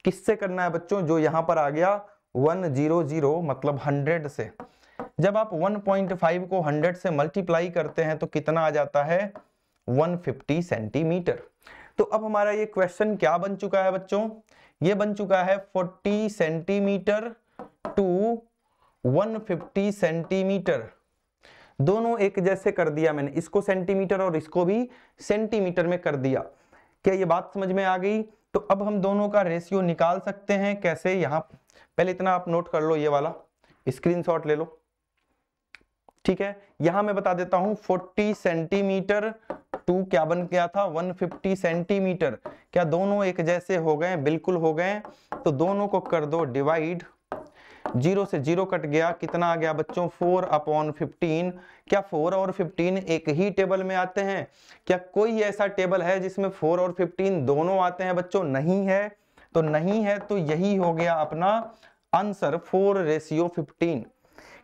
किससे करना है बच्चों जो यहां पर आ गया 100 मतलब 100 से जब आप 1.5 को 100 से मल्टीप्लाई करते हैं तो कितना आ जाता है 150 सेंटीमीटर तो अब हमारा ये क्वेश्चन क्या बन चुका है बच्चों ये बन चुका है 40 सेंटीमीटर टू 150 सेंटीमीटर दोनों एक जैसे कर दिया मैंने इसको सेंटीमीटर और इसको भी सेंटीमीटर में कर दिया क्या ये बात समझ में आ गई तो अब हम दोनों का रेशियो निकाल सकते हैं कैसे यहां पहले इतना आप नोट कर लो ये वाला स्क्रीनशॉट ले लो ठीक है यहां मैं बता देता हूं 40 सेंटीमीटर टू क्या बन गया था 150 सेंटीमीटर क्या दोनों एक जैसे हो गए बिल्कुल हो गए तो दोनों को कर दो डिवाइड जीरो से जीरो कट गया कितना आ गया बच्चों फोर अपॉन फिफ्टीन क्या फोर और फिफ्टीन एक ही टेबल में आते हैं क्या कोई ऐसा टेबल है जिसमें फोर और फिफ्टीन दोनों आते हैं बच्चों नहीं है तो नहीं है तो यही हो गया अपना आंसर फोर रेशियो फिफ्टीन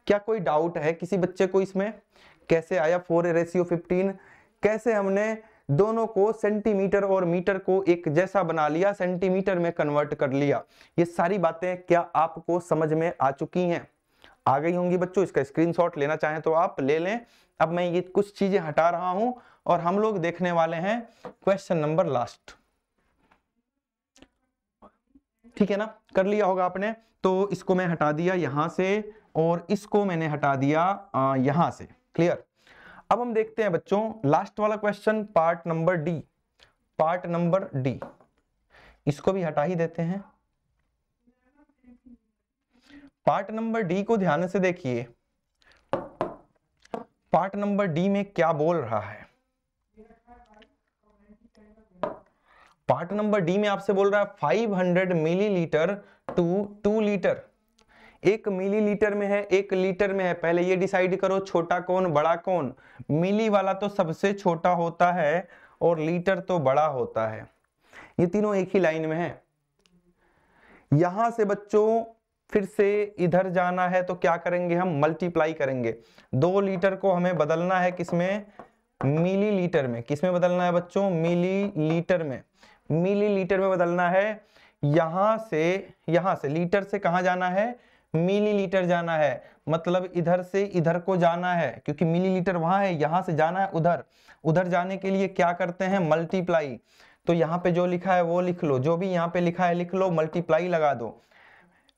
क्या कोई डाउट है किसी बच्चे को इसमें कैसे आया फोर रेशियो फिफ्टीन कैसे हमने दोनों को सेंटीमीटर और मीटर को एक जैसा बना लिया सेंटीमीटर में कन्वर्ट कर लिया ये सारी बातें क्या आपको समझ में आ चुकी हैं आ गई होंगी बच्चों इसका स्क्रीनशॉट लेना चाहें तो आप ले लें अब मैं ये कुछ चीजें हटा रहा हूं और हम लोग देखने वाले हैं क्वेश्चन नंबर लास्ट ठीक है ना कर लिया होगा आपने तो इसको मैं हटा दिया यहां से और इसको मैंने हटा दिया यहां से क्लियर अब हम देखते हैं बच्चों लास्ट वाला question part number D part number D इसको भी हटा ही देते हैं पार्ट नंबर डी को ध्यान से देखिए पार्ट नंबर डी में क्या बोल रहा है पार्ट नंबर डी में आपसे बोल रहा है 500 मिलीलीटर टू टू लीटर एक मिलीलीटर में है एक लीटर में है पहले ये डिसाइड करो छोटा कौन बड़ा कौन मिली वाला तो सबसे छोटा होता है और लीटर तो बड़ा होता है ये तीनों एक ही लाइन में है यहां से बच्चों फिर से इधर जाना है तो क्या करेंगे हम मल्टीप्लाई करेंगे दो लीटर को हमें बदलना है किसमें मिली लीटर में किसमें बदलना है बच्चों मिली लीटर में मिली लीटर में बदलना है यहां से यहां से लीटर से कहा जाना है मिलीलीटर जाना है मतलब इधर से इधर को जाना है क्योंकि मिलीलीटर वहां है यहां से जाना है उधर उधर जाने के लिए क्या करते हैं मल्टीप्लाई तो यहाँ पे जो लिखा है वो लिख लो जो भी यहाँ पे लिखा है लिख लो मल्टीप्लाई लगा दो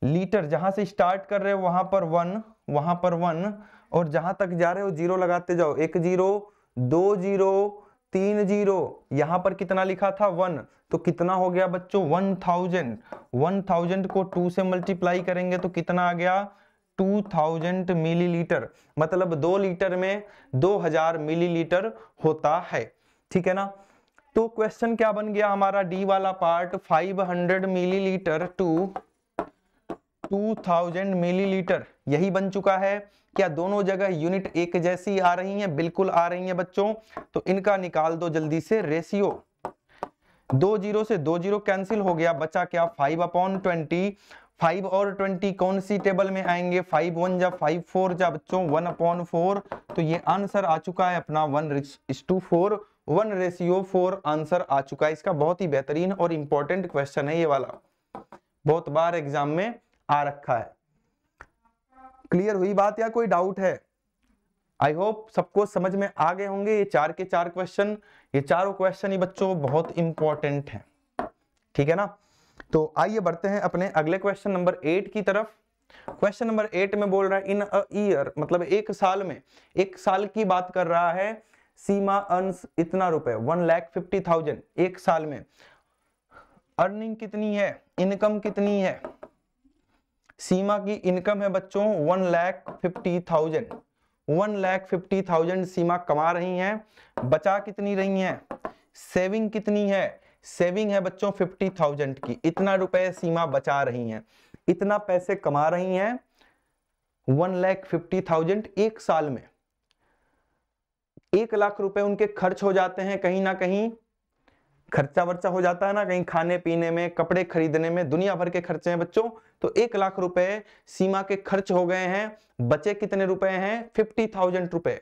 लीटर जहां से स्टार्ट कर रहे हो वहां पर वन वहां पर वन और जहां तक जा रहे हो जीरो लगाते जाओ एक जीरो दो जीरो तीन जीरो यहां पर कितना लिखा था वन तो कितना हो गया बच्चों वन थाउजेंड वन थाउजेंड को टू से मल्टीप्लाई करेंगे तो कितना आ गया टू थाउजेंड मिलीलीटर मतलब दो लीटर में दो हजार मिलीलीटर होता है ठीक है ना तो क्वेश्चन क्या बन गया हमारा डी वाला part five hundred millilitre to 2000 millilitre यही बन चुका है क्या दोनों जगह यूनिट एक जैसी आ रही हैं बिल्कुल आ रही हैं बच्चों तो इनका निकाल दो जल्दी से रेशियो दो जीरो से दो जीरो कैंसिल हो गया बचा क्या फाइव अपॉन ट्वेंटी फाइव और ट्वेंटी कौन सी टेबल में आएंगे फाइव वन जा फाइव फोर जा बच्चों वन अपॉन फोर तो ये आंसर आ चुका है अपना one is to four one ratio four answer आ चुका है इसका बहुत ही बेहतरीन और इंपॉर्टेंट क्वेश्चन है ये वाला बहुत बार एग्जाम में आ रखा है क्लियर हुई बात या कोई डाउट है आई होप सबको समझ में आ गए होंगे ये चार के चार क्वेश्चन ये चारों क्वेश्चन ही बच्चों बहुत इंपॉर्टेंट है ठीक है ना तो आइए बढ़ते हैं अपने अगले क्वेश्चन नंबर एट की तरफ क्वेश्चन नंबर एट में बोल रहा है इन अ ईयर मतलब एक साल में एक साल की बात कर रहा है सीमा अंश इतना रुपए वन लैख फिफ्टी थाउजेंड एक साल में अर्निंग कितनी है इनकम कितनी है सीमा की इनकम है बच्चों one lakh fifty thousand one lakh fifty thousand Seema कमा रही हैं बचा कितनी रही हैं सेविंग कितनी है सेविंग है बच्चों फिफ्टी थाउजेंड की इतना रुपए सीमा बचा रही हैं इतना पैसे कमा रही हैं वन लैख फिफ्टी थाउजेंड एक साल में एक लाख रुपए उनके खर्च हो जाते हैं कहीं ना कहीं खर्चा वर्चा हो जाता है ना कहीं खाने पीने में कपड़े खरीदने में दुनिया भर के खर्चे हैं बच्चों तो एक लाख रुपए सीमा के खर्च हो गए हैं बचे कितने रुपए हैं फिफ्टी थाउजेंड रुपए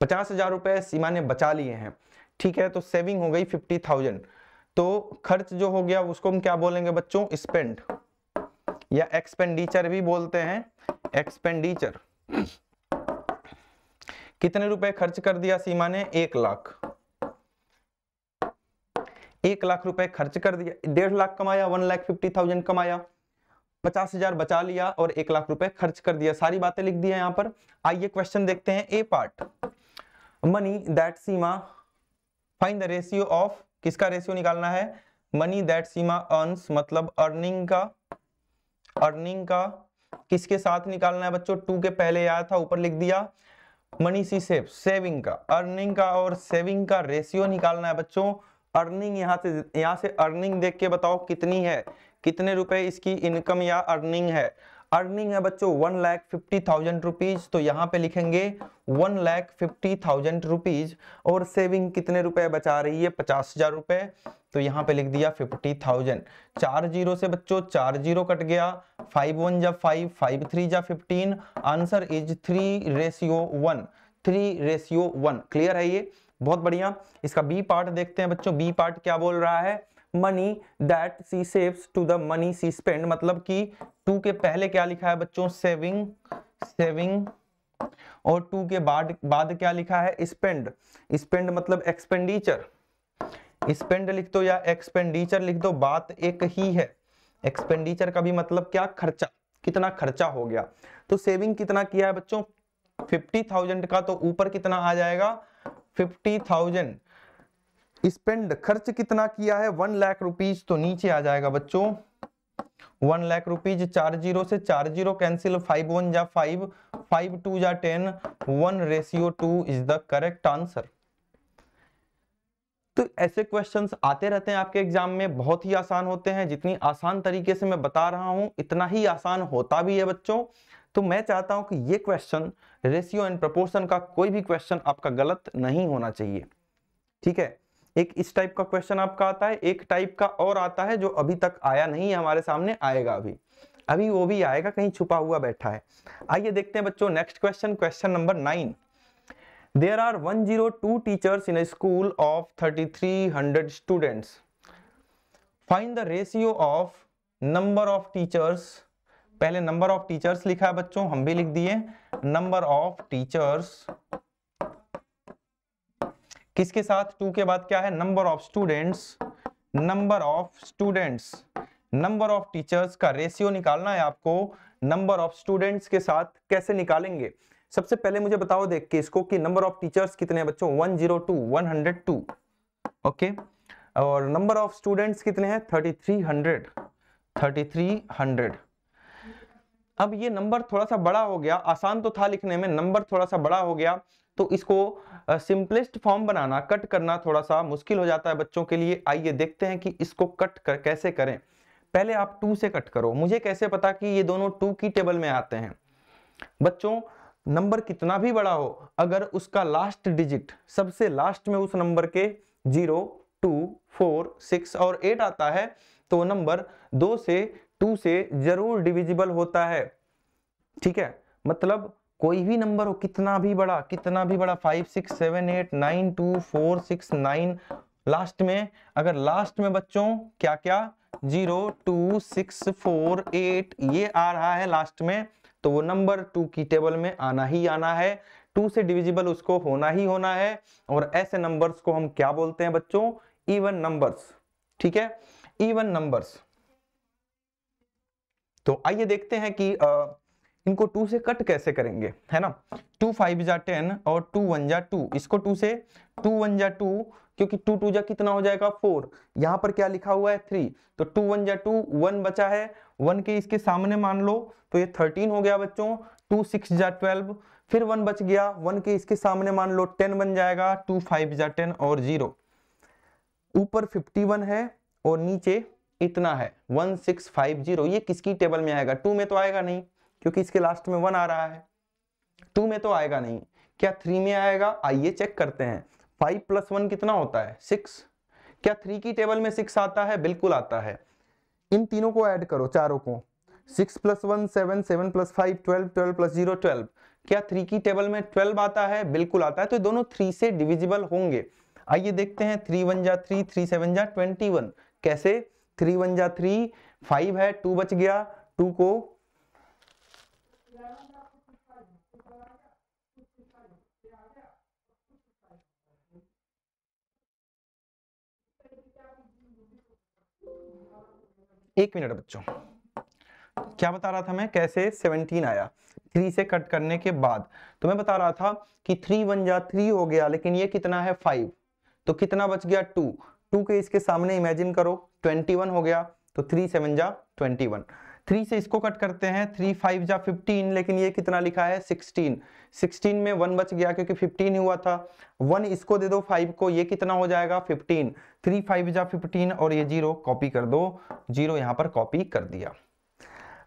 पचास हजार रुपए सीमा ने बचा लिए हैं ठीक है तो सेविंग हो गई फिफ्टी थाउजेंड तो खर्च जो हो गया उसको हम क्या बोलेंगे बच्चों स्पेंड या एक्सपेंडिचर भी बोलते हैं एक्सपेंडिचर कितने रुपए खर्च कर दिया सीमा ने एक लाख एक लाख रुपए खर्च कर दिया डेढ़ लाख कमाया वन लाख फिफ्टी थाउजेंड कमाया पचास हजार बचा लिया और एक लाख रुपए खर्च कर दिया सारी बातें लिख दिया यहां पर आइए क्वेश्चन देखते हैं a part money that Seema find the ratio of किसका रेशियो निकालना है मनी दैट सीमा अर्नस मतलब अर्निंग का अर्निंग का किसके साथ निकालना है बच्चों टू के पहले आया था ऊपर लिख दिया मनी सी सेव सेविंग का अर्निंग का और सेविंग का रेशियो निकालना है बच्चों अर्निंग यहाँ से यहाँ से अर्निंग देख के बताओ कितनी है कितने रुपए इसकी इनकम या अर्निंग है अर्निंग है बच्चों one lakh fifty thousand rupees तो यहाँ पे लिखेंगे one lakh fifty thousand rupees और सेविंग कितने रुपए बचा रही है पचास हजार रुपए तो यहाँ पे लिख दिया फिफ्टी थाउजेंड चार जीरो से बच्चों चार जीरो कट गया फाइव वन जा फाइव फाइव थ्री जा fifteen answer is three ratio one three ratio one clear है ये बहुत बढ़िया इसका बी पार्ट देखते हैं बच्चों बी पार्ट क्या बोल रहा है money that she saves to the money she spend मतलब कि टू के पहले क्या लिखा है बच्चों सेविंग सेविंग और टू के बाद बाद क्या लिखा है स्पेंड स्पेंड मतलब एक्सपेंडिचर स्पेंड लिख दो या एक्सपेंडिचर लिख दो बात एक ही है एक्सपेंडिचर का भी मतलब क्या खर्चा कितना खर्चा हो गया तो सेविंग कितना किया है बच्चों फिफ्टी थाउजेंड का तो ऊपर कितना आ जाएगा फिफ्टी थाउजेंड स्पेंड खर्च कितना किया है वन लाख रुपीज तो नीचे आ जाएगा बच्चों वन लाख रुपीज चार जीरो से चार जीरो कैंसिल फाइव वन जा फाइव फाइव टू जा ten one ratio two is the correct answer तो ऐसे क्वेश्चंस आते रहते हैं आपके एग्जाम में बहुत ही आसान होते हैं जितनी आसान तरीके से मैं बता रहा हूं इतना ही आसान होता भी है बच्चों तो मैं चाहता हूं कि ये क्वेश्चन रेशियो एंड प्रपोर्सन का कोई भी क्वेश्चन आपका गलत नहीं होना चाहिए ठीक है एक इस टाइप का क्वेश्चन आपका आता है एक टाइप का और आता है जो अभी तक आया नहीं है हमारे सामने आएगा अभी अभी वो भी आएगा कहीं छुपा हुआ बैठा है आइए देखते हैं बच्चों next question question number nine there are one zero two teachers in school of thirty three hundred students find the ratio of number of teachers पहले नंबर ऑफ टीचर्स लिखा है बच्चों हम भी लिख दिए नंबर ऑफ टीचर्स किसके साथ टू के बाद क्या है number of students number of students number of teachers का रेशियो निकालना है आपको नंबर ऑफ स्टूडेंट्स के साथ कैसे निकालेंगे सबसे पहले मुझे बताओ देख के इसको कि नंबर ऑफ टीचर्स कितने हैं बच्चों 102 102 ओके और नंबर ऑफ स्टूडेंट्स कितने हैं 3300 3300 अब ये नंबर थोड़ा सा बड़ा हो गया आसान तो था लिखने में नंबर थोड़ा सा बड़ा हो गया तो इसको सिंपलेस्ट फॉर्म बनाना कट करना थोड़ा सा मुश्किल हो जाता है बच्चों के लिए आइए देखते हैं कि इसको कट कर कैसे करें पहले आप टू से कट करो मुझे कैसे पता कि ये दोनों टू की टेबल में आते हैं बच्चों नंबर कितना भी बड़ा हो अगर उसका लास्ट डिजिट सबसे लास्ट में उस नंबर के जीरो टू फोर सिक्स और एट आता है तो नंबर दो से टू से जरूर डिविजिबल होता है ठीक है मतलब कोई भी नंबर हो कितना भी बड़ा कितना भी बड़ा five six seven eight nine two four six nine last में अगर लास्ट में बच्चों क्या क्या zero two six four eight ये आ रहा है लास्ट में तो वो नंबर टू की टेबल में आना ही आना है टू से डिविजिबल उसको होना ही होना है और ऐसे नंबर्स को हम क्या बोलते हैं बच्चों इवन नंबर्स ठीक है इवन नंबर्स तो आइए देखते हैं कि आ, इनको टू से कट कैसे करेंगे है ना टू फाइव जा टेन और टू वन जा टू इसको टू से टू वन जा टू क्योंकि टू टू जा कितना हो जाएगा फोर यहां पर क्या लिखा हुआ है थ्री तो टू वन जा टू वन बचा है वन के इसके सामने मान लो तो ये थर्टीन हो गया बच्चों टू सिक्स जा ट्वेल्व फिर वन बच गया वन के इसके सामने मान लो टेन बन जाएगा टू फाइव जा टेन और जीरो ऊपर फिफ्टी वन है और नीचे इतना है वन सिक्स फाइव जीरो ये किसकी टेबल में आएगा टू में तो आएगा नहीं क्योंकि इसके लास्ट में वन आ रहा है टू में तो आएगा नहीं क्या थ्री में आएगा आइए चेक करते हैं फाइव प्लस वन कितना होता है सिक्स क्या थ्री की टेबल में सिक्स आता है बिल्कुल आता है इन तीनों को ऐड करो चारों को six plus one seven seven plus five twelve twelve plus zero twelve क्या थ्री की टेबल में ट्वेल्व आता है बिल्कुल आता है तो दोनों थ्री से डिविजिबल होंगे आइए देखते हैं थ्री वन जा थ्री थ्री सेवन जा ट्वेंटी वन कैसे थ्री वन जा थ्री फाइव है टू बच गया टू को एक मिनट बच्चों क्या बता रहा था मैं कैसे 17 आया थ्री से कट करने के बाद तो मैं बता रहा था कि थ्री वन जा थ्री हो गया लेकिन ये कितना है फाइव तो कितना बच गया टू टू के इसके सामने इमेजिन करो ट्वेंटी वन हो गया तो थ्री सेवन जा ट्वेंटी वन थ्री से इसको कट करते हैं थ्री फाइव जा फिफ्टीन लेकिन ये कितना लिखा है सिक्सटीन सिक्सटीन में वन बच गया क्योंकि फिफ्टीन ही हुआ था वन इसको दे दो फाइव को ये कितना हो जाएगा फिफ्टीन थ्री फाइव जा फिफ्टीन और ये जीरो कॉपी कर दो जीरो यहां पर कॉपी कर दिया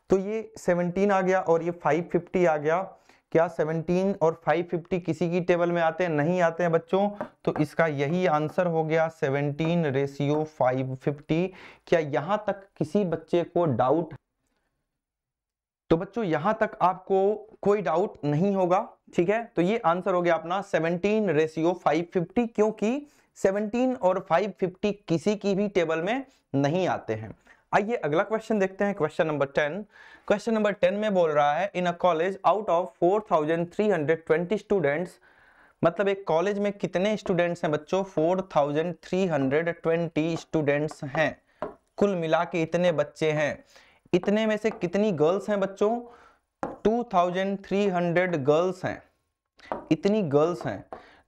तो ये सेवनटीन आ गया और ये फाइव फिफ्टी आ गया क्या 17 और 550 किसी की टेबल में आते हैं नहीं आते हैं बच्चों तो इसका यही आंसर हो गया 17 रेशियो 550 क्या यहां तक किसी बच्चे को डाउट तो बच्चों यहां तक आपको कोई डाउट नहीं होगा ठीक है तो ये आंसर हो गया अपना 17 रेशियो 550 क्योंकि 17 और 550 किसी की भी टेबल में नहीं आते हैं आइए अगला क्वेश्चन देखते हैं question number ten question number ten में बोल रहा है in a college out of four thousand three hundred twenty students मतलब एक कॉलेज में कितने स्टूडेंट्स हैं बच्चों 4,320 स्टूडेंट्स हैं कुल मिला के इतने बच्चे हैं इतने में से कितनी गर्ल्स हैं बच्चों 2,300 गर्ल्स हैं इतनी गर्ल्स हैं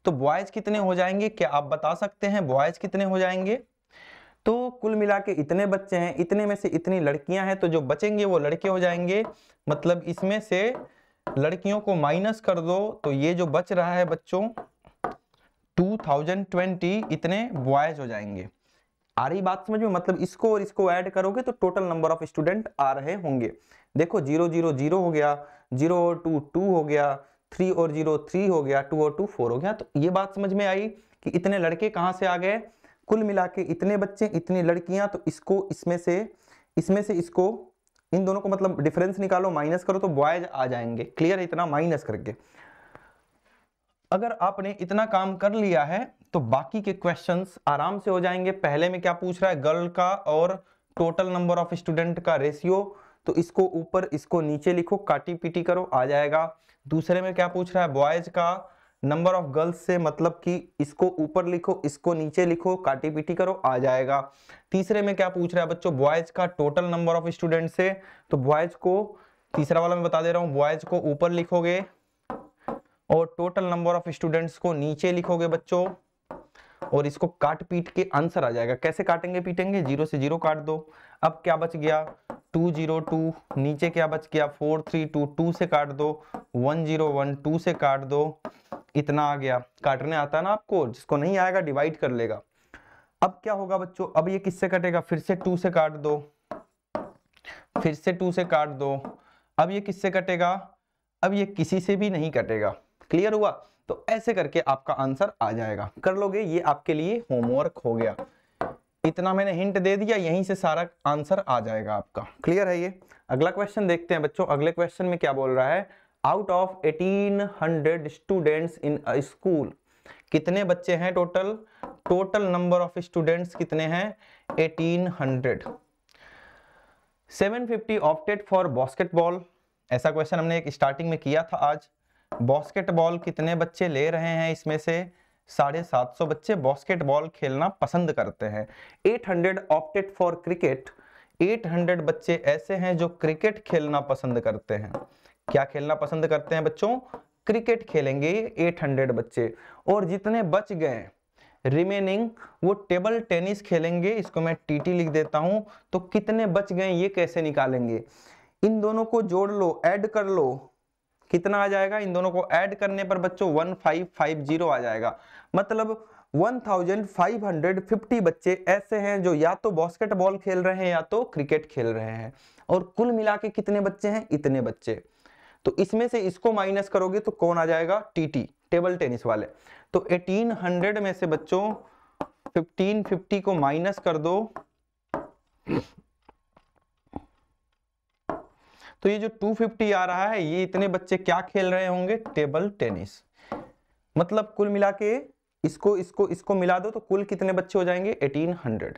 तो बॉयज कितने हो जाएंगे क्या आप बता सकते हैं बॉयज कितने हो जाएंगे तो कुल मिला के इतने बच्चे हैं इतने में से इतनी लड़कियां हैं तो जो बचेंगे वो लड़के हो जाएंगे मतलब इसमें से लड़कियों को माइनस कर दो तो ये जो बच रहा है बच्चों 2020 इतने बॉयज हो जाएंगे आ रही बात समझ में मतलब इसको और इसको ऐड करोगे तो टोटल नंबर ऑफ स्टूडेंट आ रहे होंगे देखो जीरो जीरो जीरो हो गया जीरो और टू टू हो गया थ्री और जीरो थ्री हो गया टू और टू फोर हो गया तो ये बात समझ में आई कि इतने लड़के कहाँ से आ गए कुल मिला के इतने बच्चे इतनी लड़कियां तो इसको इसमें से इसमें से इसको इन दोनों को मतलब डिफरेंस निकालो माइनस करो तो बॉयज आ जाएंगे क्लियर है इतना माइनस करके अगर आपने इतना काम कर लिया है तो बाकी के क्वेश्चंस आराम से हो जाएंगे पहले में क्या पूछ रहा है गर्ल का और टोटल नंबर ऑफ स्टूडेंट का रेशियो तो इसको ऊपर इसको नीचे लिखो काटी पीटी करो आ जाएगा दूसरे में क्या पूछ रहा है बॉयज का नंबर ऑफ गर्ल्स से मतलब कि इसको ऊपर लिखो इसको नीचे लिखो काटी पीटी करो आ जाएगा तीसरे में क्या पूछ रहा है बच्चों बॉयज का टोटल नंबर ऑफ स्टूडेंट से तो बॉयज को तीसरा वाला मैं बता दे रहा हूं बॉयज को ऊपर लिखोगे और टोटल नंबर ऑफ स्टूडेंट्स को नीचे लिखोगे बच्चों और इसको काट पीट के आंसर आ जाएगा कैसे काटेंगे पीटेंगे जीरो से जीरो काट दो अब क्या बच गया टू जीरो टू नीचे क्या बच गया फोर थ्री टू टू से काट दो वन जीरो वन टू से काट दो इतना आ गया काटने आता है ना आपको जिसको नहीं आएगा डिवाइड कर लेगा अब क्या होगा बच्चों अब ये किससे कटेगा फिर से टू से काट दो फिर से टू से काट दो अब ये किससे कटेगा अब ये किसी से भी नहीं कटेगा क्लियर हुआ तो ऐसे करके आपका आंसर आ जाएगा कर लोगे ये आपके लिए होमवर्क हो गया इतना मैंने हिंट दे दिया यहीं से सारा आंसर आ जाएगा आपका क्लियर है ये अगला क्वेश्चन देखते हैं बच्चों अगले क्वेश्चन में क्या बोल रहा है out of 1800 students in school कितने बच्चे हैं total total number of students कितने हैं 1800 750 ऑप्टेड फॉर बास्केटबॉल ऐसा क्वेश्चन हमने एक स्टार्टिंग में किया था आज बास्केटबॉल कितने बच्चे ले रहे हैं इसमें से साढ़े सात सौ बच्चे बास्केटबॉल खेलना पसंद करते हैं 800 ऑप्टेड फॉर क्रिकेट 800 बच्चे ऐसे हैं जो क्रिकेट खेलना पसंद करते हैं क्या खेलना पसंद करते हैं बच्चों क्रिकेट खेलेंगे 800 बच्चे और जितने बच गए रिमेनिंग वो टेबल टेनिस खेलेंगे इसको मैं टीटी लिख देता हूं तो कितने बच गए ये कैसे निकालेंगे इन दोनों को जोड़ लो ऐड कर लो कितना आ जाएगा इन दोनों को ऐड करने पर बच्चों 1550 आ जाएगा मतलब 1550 बच्चे ऐसे हैं जो या तो बास्केटबॉल खेल रहे हैं या तो क्रिकेट खेल रहे हैं और कुल मिला के कितने बच्चे हैं इतने बच्चे तो इसमें से इसको माइनस करोगे तो कौन आ जाएगा टीटी टेबल टेनिस वाले तो 1800 में से बच्चों 1550 को माइनस कर दो तो ये जो 250 आ रहा है ये इतने बच्चे क्या खेल रहे होंगे टेबल टेनिस मतलब कुल मिला के इसको इसको इसको मिला दो तो कुल कितने बच्चे हो जाएंगे 1800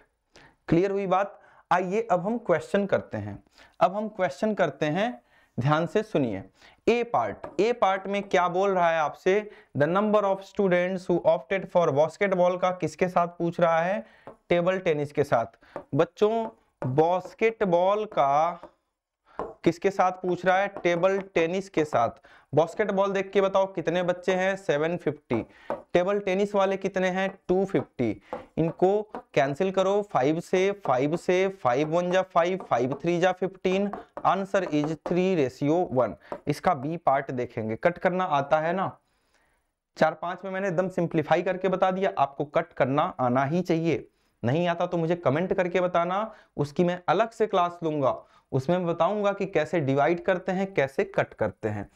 क्लियर हुई बात आइए अब हम क्वेश्चन करते हैं अब हम क्वेश्चन करते हैं ध्यान से सुनिए ए पार्ट ए पार्ट में क्या बोल रहा है आपसे the number of students who opted for basketball का किसके साथ पूछ रहा है टेबल टेनिस के साथ बच्चों बास्केटबॉल का किसके साथ पूछ रहा है टेबल टेनिस के साथ बॉस्केटबॉल देख के बताओ कितने बच्चे हैं 750 टेबल टेनिस वाले कितने हैं 250 इनको कैंसिल करो 5 से 5 से 5 वन जा 5 5 थ्री जा 15 answer is three ratio one इसका बी पार्ट देखेंगे कट करना आता है ना चार पांच में मैंने एकदम सिंप्लीफाई करके बता दिया आपको कट करना आना ही चाहिए नहीं आता तो मुझे कमेंट करके बताना उसकी मैं अलग से क्लास लूंगा उसमें मैं बताऊंगा कि कैसे डिवाइड करते हैं कैसे कट करते हैं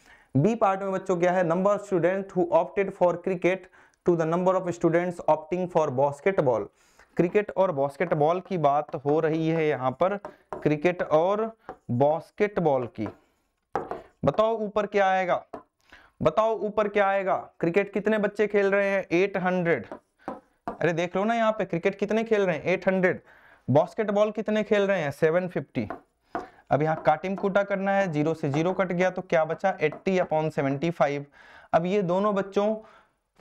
बी पार्ट में बच्चों क्या है number of student who opted for cricket to the number of students opting for basketball cricket और बास्केटबॉल की बात हो रही है यहाँ पर क्रिकेट और बास्केटबॉल की बताओ ऊपर क्या आएगा बताओ ऊपर क्या आएगा क्रिकेट कितने बच्चे खेल रहे हैं 800 अरे देख लो ना यहाँ पे क्रिकेट कितने खेल रहे हैं 800 बास्केटबॉल कितने खेल रहे हैं 750 अब यहाँ काटिम कूटा करना है जीरो से जीरो कट गया तो क्या बचा एट्टी अपॉन सेवेंटी फाइव अब ये दोनों बच्चों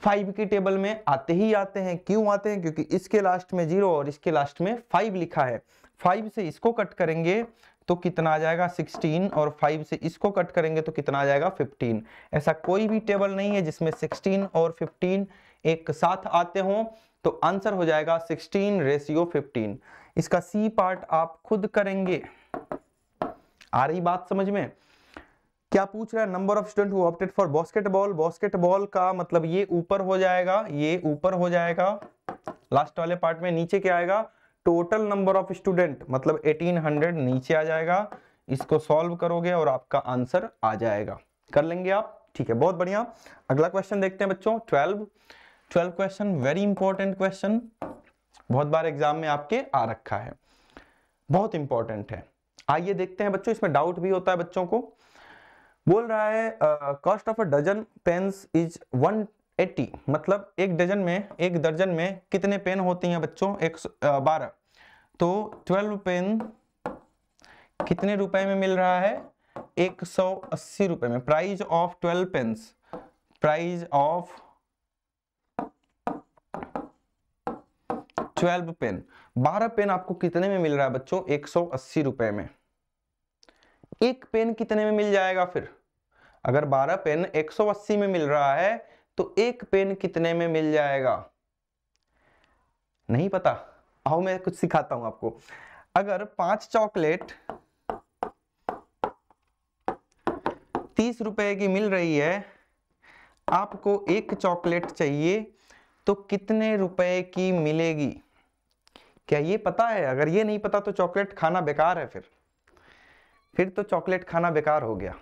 फाइव की टेबल में आते ही आते हैं क्यों आते हैं क्योंकि इसके लास्ट में जीरो और इसके लास्ट में फाइव लिखा है फाइव से इसको कट करेंगे तो कितना आ जाएगा 16 और 5 से इसको कट करेंगे तो कितना आ जाएगा 15 ऐसा कोई भी टेबल नहीं है जिसमें 16 और 15 एक साथ आते हों तो आंसर हो जाएगा 16 रेशियो 15 इसका सी पार्ट आप खुद करेंगे आ रही बात समझ में क्या पूछ रहा है number of student who opted for basketball basketball का मतलब ये ऊपर हो जाएगा ये ऊपर हो जाएगा लास्ट वाले पार्ट में नीचे क्या आएगा टोटल नंबर ऑफ स्टूडेंट मतलब 1800 नीचे आ जाएगा इसको सॉल्व करोगे और आपका आंसर आ जाएगा कर लेंगे आप ठीक है बहुत बढ़िया अगला क्वेश्चन देखते हैं बच्चों twelve twelve question very important question बहुत बार एग्जाम में आपके आ रखा है बहुत इंपॉर्टेंट है आइए देखते हैं बच्चों इसमें डाउट भी होता है बच्चों को बोल रहा है cost of a dozen pen is one eighty मतलब एक डजन में एक दर्जन में कितने पेन होती हैं बच्चों एक बारह तो ट्वेल्व पेन कितने रुपए में मिल रहा है एक सौ अस्सी रुपए में price of twelve pen price of twelve pen बारह पेन आपको कितने में मिल रहा है बच्चों एक सौ अस्सी रुपए में एक पेन कितने में मिल जाएगा फिर अगर 12 पेन 180 में मिल रहा है तो एक पेन कितने में मिल जाएगा नहीं पता आओ मैं कुछ सिखाता हूं आपको अगर पांच चॉकलेट तीस रुपए की मिल रही है आपको एक चॉकलेट चाहिए तो कितने रुपए की मिलेगी क्या ये पता है अगर ये नहीं पता तो चॉकलेट खाना बेकार है फिर फिर तो चॉकलेट खाना बेकार हो गया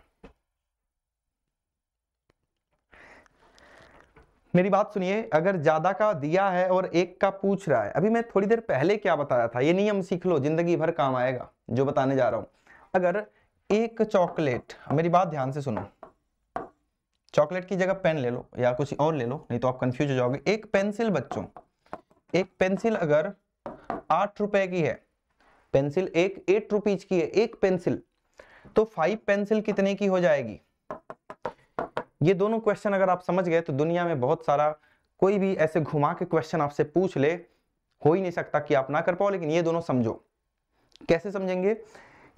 मेरी बात सुनिए अगर ज्यादा का दिया है और एक का पूछ रहा है अभी मैं थोड़ी देर पहले क्या बताया था ये नियम सीख लो जिंदगी भर काम आएगा जो बताने जा रहा हूं अगर एक चॉकलेट मेरी बात ध्यान से सुनो चॉकलेट की जगह पेन ले लो या कुछ और ले लो नहीं तो आप कंफ्यूज हो जाओगे एक पेंसिल बच्चों एक पेंसिल अगर आठ रुपए की है पेंसिल एक एट रुपीज की है एक पेंसिल तो फाइव पेंसिल कितने की हो जाएगी ये दोनों क्वेश्चन अगर आप समझ गए तो दुनिया में बहुत सारा कोई भी ऐसे घुमा के क्वेश्चन आपसे पूछ ले हो ही नहीं सकता कि आप ना कर पाओ लेकिन ये दोनों समझो कैसे समझेंगे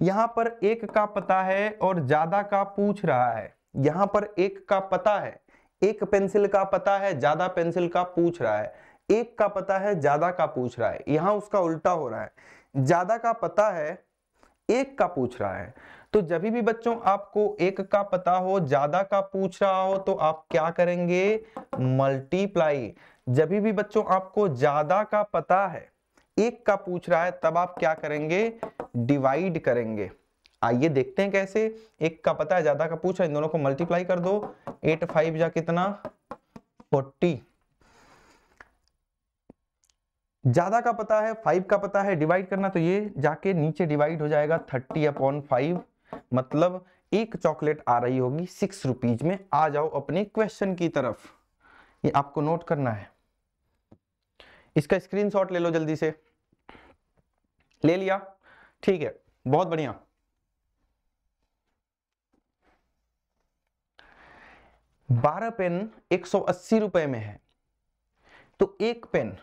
यहां पर एक का पता है और ज्यादा का पूछ रहा है यहां पर एक का पता है एक पेंसिल का पता है ज्यादा पेंसिल का पूछ रहा है एक का पता है ज्यादा का पूछ रहा है यहां उसका उल्टा हो रहा है ज्यादा का पता है एक का पूछ रहा है तो जब भी बच्चों आपको एक का पता हो ज्यादा का पूछ रहा हो तो आप क्या करेंगे मल्टीप्लाई जब भी बच्चों आपको ज्यादा का पता है एक का पूछ रहा है तब आप क्या करेंगे डिवाइड करेंगे आइए देखते हैं कैसे एक का पता है ज्यादा का पूछ रहा है इन दोनों को मल्टीप्लाई कर दो एट फाइव या कितना फोर्टी ज्यादा का पता है फाइव का पता है डिवाइड करना तो ये जाके नीचे डिवाइड हो जाएगा थर्टी अपॉन फाइव मतलब एक चॉकलेट आ रही होगी सिक्स रुपीज में आ जाओ अपने क्वेश्चन की तरफ ये आपको नोट करना है इसका स्क्रीनशॉट ले लो जल्दी से ले लिया ठीक है बहुत बढ़िया बारह पेन एक सौ अस्सी रुपए में है तो एक पेन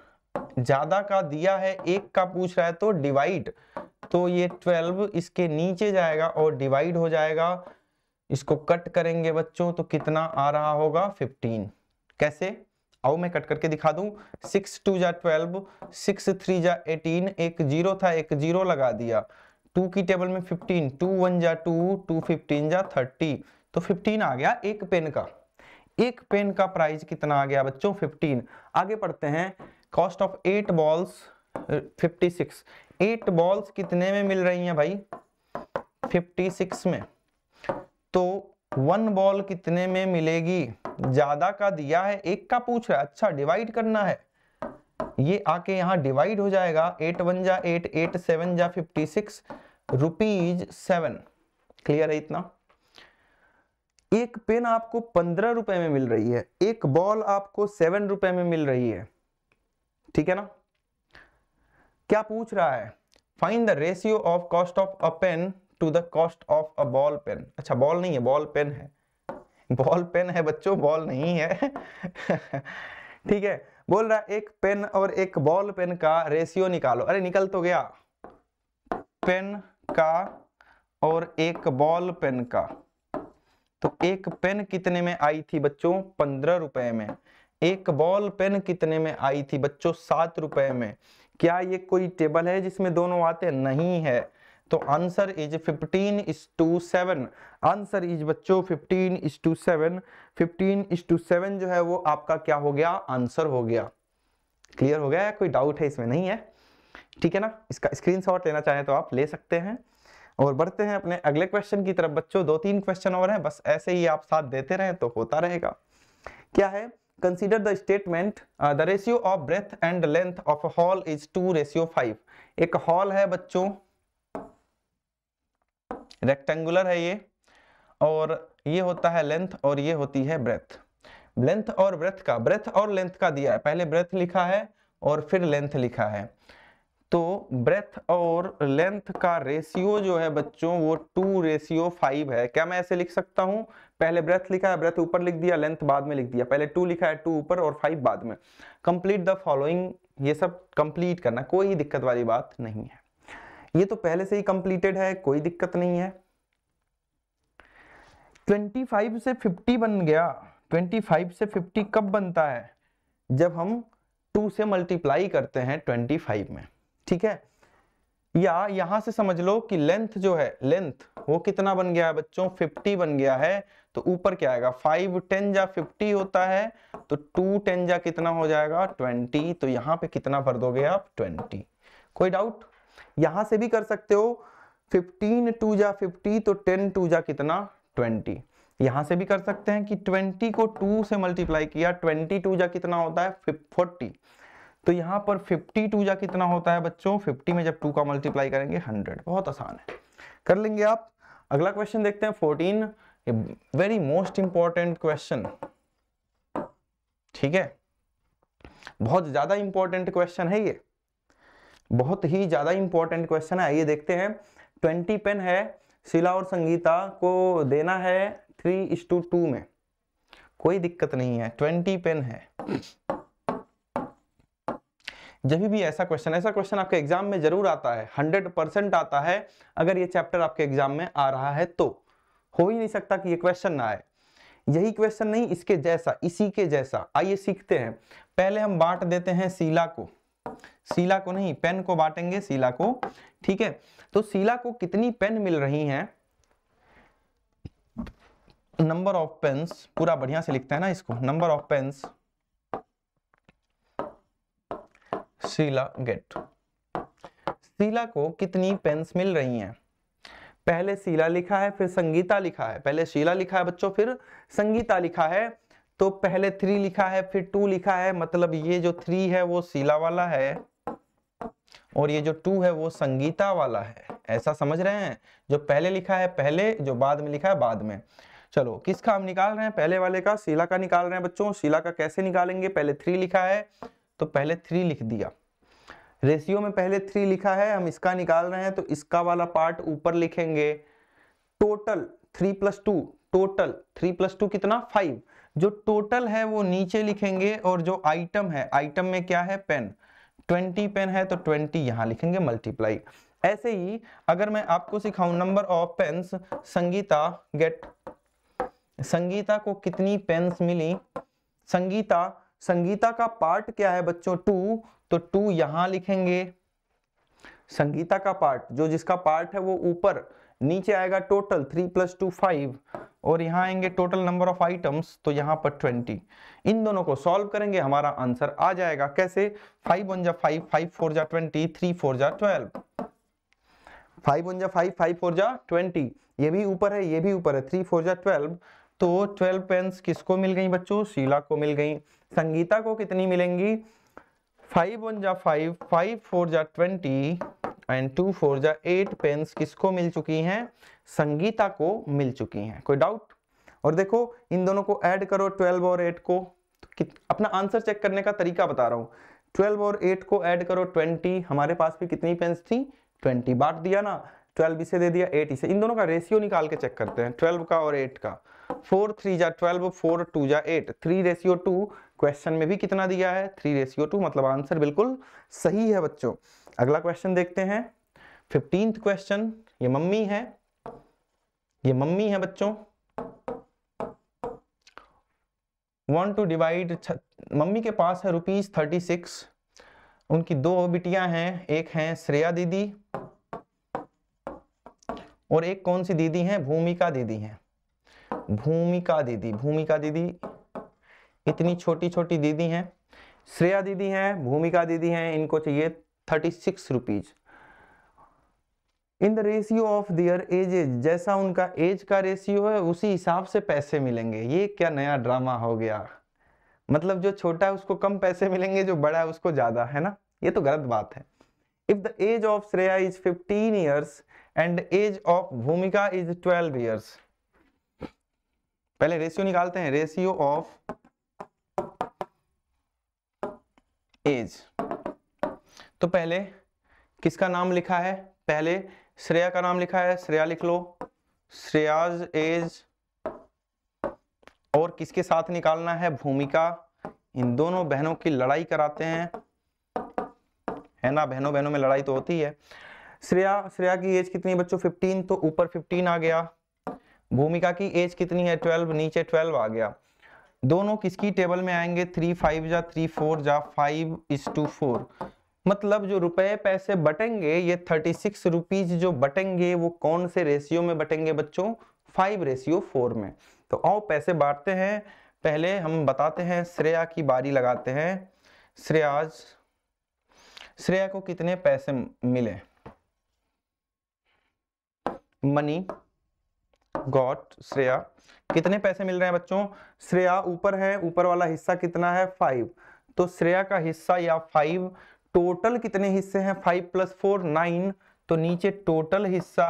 ज्यादा का दिया है एक का पूछ रहा है तो डिवाइड तो ये ट्वेल्व इसके नीचे जाएगा और डिवाइड हो जाएगा इसको कट करेंगे बच्चों तो कितना आ रहा होगा फिफ्टीन कैसे आओ मैं कट करके दिखा दूं सिक्स टू जा ट्वेल्व सिक्स थ्री जा एटीन एक जीरो था एक जीरो लगा दिया टू की टेबल में फिफ्टीन टू वन जा टू टू फिफ्टीन जा थर्टी तो फिफ्टीन आ गया एक पेन का एक पेन का प्राइस कितना आ गया बच्चों फिफ्टीन आगे पढ़ते हैं cost of eight balls fifty six eight balls कितने में मिल रही हैं भाई 56 में तो वन बॉल कितने में मिलेगी ज्यादा का दिया है एक का पूछ रहा है अच्छा डिवाइड करना है ये आके यहाँ डिवाइड हो जाएगा एट वन जा एट एट सेवन जा fifty six rupees seven clear है इतना एक पेन आपको पंद्रह रुपए में मिल रही है एक बॉल आपको सेवन रुपए में मिल रही है ठीक है ना क्या पूछ रहा है find the ratio of cost of a pen to the cost of a ball pen अच्छा बॉल नहीं है बॉल पेन है बॉल पेन है बच्चों बॉल नहीं है ठीक है बोल रहा है एक पेन और एक बॉल पेन का रेशियो निकालो अरे निकल तो गया पेन का और एक बॉल पेन का तो एक पेन कितने में आई थी बच्चों पंद्रह रुपए में एक बॉल पेन कितने में आई थी बच्चों सात रुपए में क्या ये कोई टेबल है जिसमें दोनों आते हैं नहीं है तो answer is fifteen is to seven answer is बच्चों fifteen is to seven fifteen is to seven जो है वो आपका क्या हो गया आंसर हो गया क्लियर हो गया कोई डाउट है इसमें नहीं है ठीक है ना इसका शॉट लेना चाहें तो आप ले सकते हैं और बढ़ते हैं अपने अगले क्वेश्चन की तरफ बच्चों दो तीन क्वेश्चन और हैं बस ऐसे ही आप साथ देते रहें तो होता रहेगा क्या है consider the statement the ratio of breadth and length of hall is two ratio five एक हॉल है बच्चों रेक्टेंगुलर है ये और ये होता है लेंथ और ये होती है ब्रेथ लेंथ और ब्रेथ का ब्रेथ और लेंथ का दिया है पहले ब्रेथ लिखा है और फिर लेंथ लिखा है तो ब्रेथ और लेंथ का रेशियो जो है बच्चों वो टू रेशियो फाइव है क्या मैं ऐसे लिख सकता हूं पहले ब्रेथ लिखा है ब्रेथ ऊपर लिख दिया लेंथ बाद में लिख दिया पहले टू लिखा है टू ऊपर और फाइव बाद में कंप्लीट द फॉलोइंग ये सब कंप्लीट करना कोई दिक्कत वाली बात नहीं है ये तो पहले से ही कंप्लीटेड है कोई दिक्कत नहीं है 25 से 50 बन गया 25 से 50 कब बनता है जब हम 2 से मल्टीप्लाई करते हैं 25 में ठीक है या यहां से समझ लो कि लेंथ जो है लेंथ वो कितना बन गया है बच्चों 50 बन गया है तो ऊपर क्या आएगा 5 टेन जा 50 होता है तो 2 टेन जा कितना हो जाएगा 20 तो यहाँ पे कितना भर दोगे आप 20 कोई डाउट यहां से भी कर सकते हो 15 टू जा 50 तो 10 टू जा कितना 20 यहां से भी कर सकते हैं कि 20 को 2 से मल्टीप्लाई किया ट्वेंटी टू जा कितना होता है फोर्टी तो यहां पर 52 जा कितना होता है बच्चों 50 में जब 2 का मल्टीप्लाई करेंगे 100 बहुत आसान है कर लेंगे आप अगला क्वेश्चन देखते हैं 14 वेरी मोस्ट इंपॉर्टेंट क्वेश्चन ठीक है बहुत ज्यादा इंपॉर्टेंट क्वेश्चन है ये बहुत ही ज्यादा इंपॉर्टेंट क्वेश्चन है आइए देखते हैं ट्वेंटी पेन है शिला और संगीता को देना है थ्री इस टू टू में कोई दिक्कत नहीं है ट्वेंटी पेन है जब भी ऐसा क्वेश्चन ऐसा क्वेश्चन आपके एग्जाम में जरूर आता है हंड्रेड परसेंट आता है अगर ये चैप्टर आपके एग्जाम में आ रहा है तो हो ही नहीं सकता कि ये क्वेश्चन ना आए यही क्वेश्चन नहीं इसके जैसा इसी के जैसा आइए सीखते हैं पहले हम बांट देते हैं शीला को शीला को नहीं पेन को बांटेंगे शीला को ठीक है तो शीला को कितनी पेन मिल रही है नंबर ऑफ पेन्स पूरा बढ़िया से लिखते हैं ना इसको number of pens Sheila get Sheila को कितनी पेन्स मिल रही हैं पहले शीला लिखा है फिर संगीता लिखा है पहले शीला लिखा है बच्चों फिर संगीता लिखा है तो पहले थ्री लिखा है फिर टू लिखा है मतलब ये जो थ्री है वो शीला वाला है और ये जो टू है वो संगीता वाला है ऐसा समझ रहे हैं जो पहले लिखा है पहले जो बाद में लिखा है बाद में चलो किसका हम निकाल रहे हैं पहले वाले का शीला का निकाल रहे हैं बच्चों शीला का कैसे निकालेंगे पहले थ्री लिखा है तो पहले थ्री लिख दिया रेशियो में पहले थ्री लिखा है हम इसका निकाल रहे हैं तो इसका वाला पार्ट ऊपर लिखेंगे total three plus two total three plus two कितना फाइव जो टोटल है वो नीचे लिखेंगे और जो आइटम है आइटम में क्या है पेन ट्वेंटी पेन है तो ट्वेंटी यहां लिखेंगे मल्टीप्लाई ऐसे ही अगर मैं आपको सिखाऊं number of pens Sangeeta get Sangeeta को कितनी पेन्स मिली संगीता संगीता का पार्ट क्या है बच्चों टू तो टू यहां लिखेंगे संगीता का पार्ट जो जिसका पार्ट है वो ऊपर नीचे आएगा total three plus two five और यहां आएंगे टोटल नंबर ऑफ आइटम्स तो यहाँ पर ट्वेंटी इन दोनों को सॉल्व करेंगे हमारा आंसर आ जाएगा कैसे फाइव वन जा फाइव फाइव फोर जा ट्वेंटी थ्री फोर जा ट्वेल्व फाइव वन जा फाइव फाइव फोर जा ट्वेंटी ये भी ऊपर है ये भी ऊपर है थ्री फोर जा ट्वेल्व तो ट्वेल्व पेन्स किसको मिल गई बच्चों शीला को मिल गई संगीता को कितनी मिलेंगी फाइव वन जा फाइव फाइव फोर जा ट्वेंटी एंड टू फोर जा एट पेन्स किसको मिल चुकी हैं संगीता को मिल चुकी हैं कोई डाउट और देखो इन दोनों को ऐड करो ट्वेल्व और एट को तो अपना आंसर चेक करने का तरीका बता रहा हूँ ट्वेल्व और एट को ऐड करो ट्वेंटी हमारे पास भी कितनी पेन्स थी ट्वेंटी बांट दिया ना ट्वेल्व इसे दे दिया एट इसे इन दोनों का रेशियो निकाल के चेक करते हैं ट्वेल्व का और एट का फोर थ्री जा ट्वेल्व फोर टू जा eight three ratio two question में भी कितना दिया है थ्री रेशियो टू मतलब आंसर बिल्कुल सही है बच्चों अगला क्वेश्चन देखते हैं फिफ्टींथ क्वेश्चन ये मम्मी है ये मम्मी है बच्चों वन टू डिवाइड मम्मी के पास है रुपीज थर्टी सिक्स उनकी दो बिटिया हैं एक हैं श्रेया दीदी और एक कौन सी दीदी हैं भूमिका दीदी हैं भूमिका दीदी भूमिका दीदी इतनी छोटी छोटी दीदी हैं श्रेया दीदी हैं भूमिका दीदी हैं इनको चाहिए thirty six rupees in the ratio of their age जैसा उनका एज का रेशियो है उसी हिसाब से पैसे मिलेंगे ये क्या नया ड्रामा हो गया मतलब जो छोटा है उसको कम पैसे मिलेंगे जो बड़ा है उसको ज्यादा है ना ये तो गलत बात है if the age of Shreya is fifteen years and age of Bhumika is twelve years पहले रेशियो निकालते हैं रेशियो ऑफ एज तो पहले किसका नाम लिखा है पहले श्रेया का नाम लिखा है श्रेया लिख लो श्रेयाज एज और किसके साथ निकालना है भूमिका इन दोनों बहनों की लड़ाई कराते हैं है ना बहनों बहनों में लड़ाई तो होती है श्रेया श्रेया की एज कितनी बच्चों 15 तो ऊपर 15 आ गया भूमिका की एज कितनी है ट्वेल्व नीचे ट्वेल्व आ गया दोनों किसकी टेबल में आएंगे थ्री फाइव या थ्री फोर या फाइव इज टू फोर मतलब जो रुपए पैसे बटेंगे ये थर्टी सिक्स रुपीज जो बटेंगे वो कौन से रेशियो में बटेंगे बच्चों फाइव रेशियो फोर में तो आओ पैसे बांटते हैं पहले हम बताते हैं श्रेया की बारी लगाते हैं श्रेयाज श्रेया को कितने पैसे मिले मनी गॉट श्रेया कितने पैसे मिल रहे हैं बच्चों श्रेया ऊपर है ऊपर वाला हिस्सा कितना है फाइव तो श्रेया का हिस्सा या फाइव टोटल कितने हिस्से हैं फाइव प्लस फोर नाइन तो नीचे टोटल हिस्सा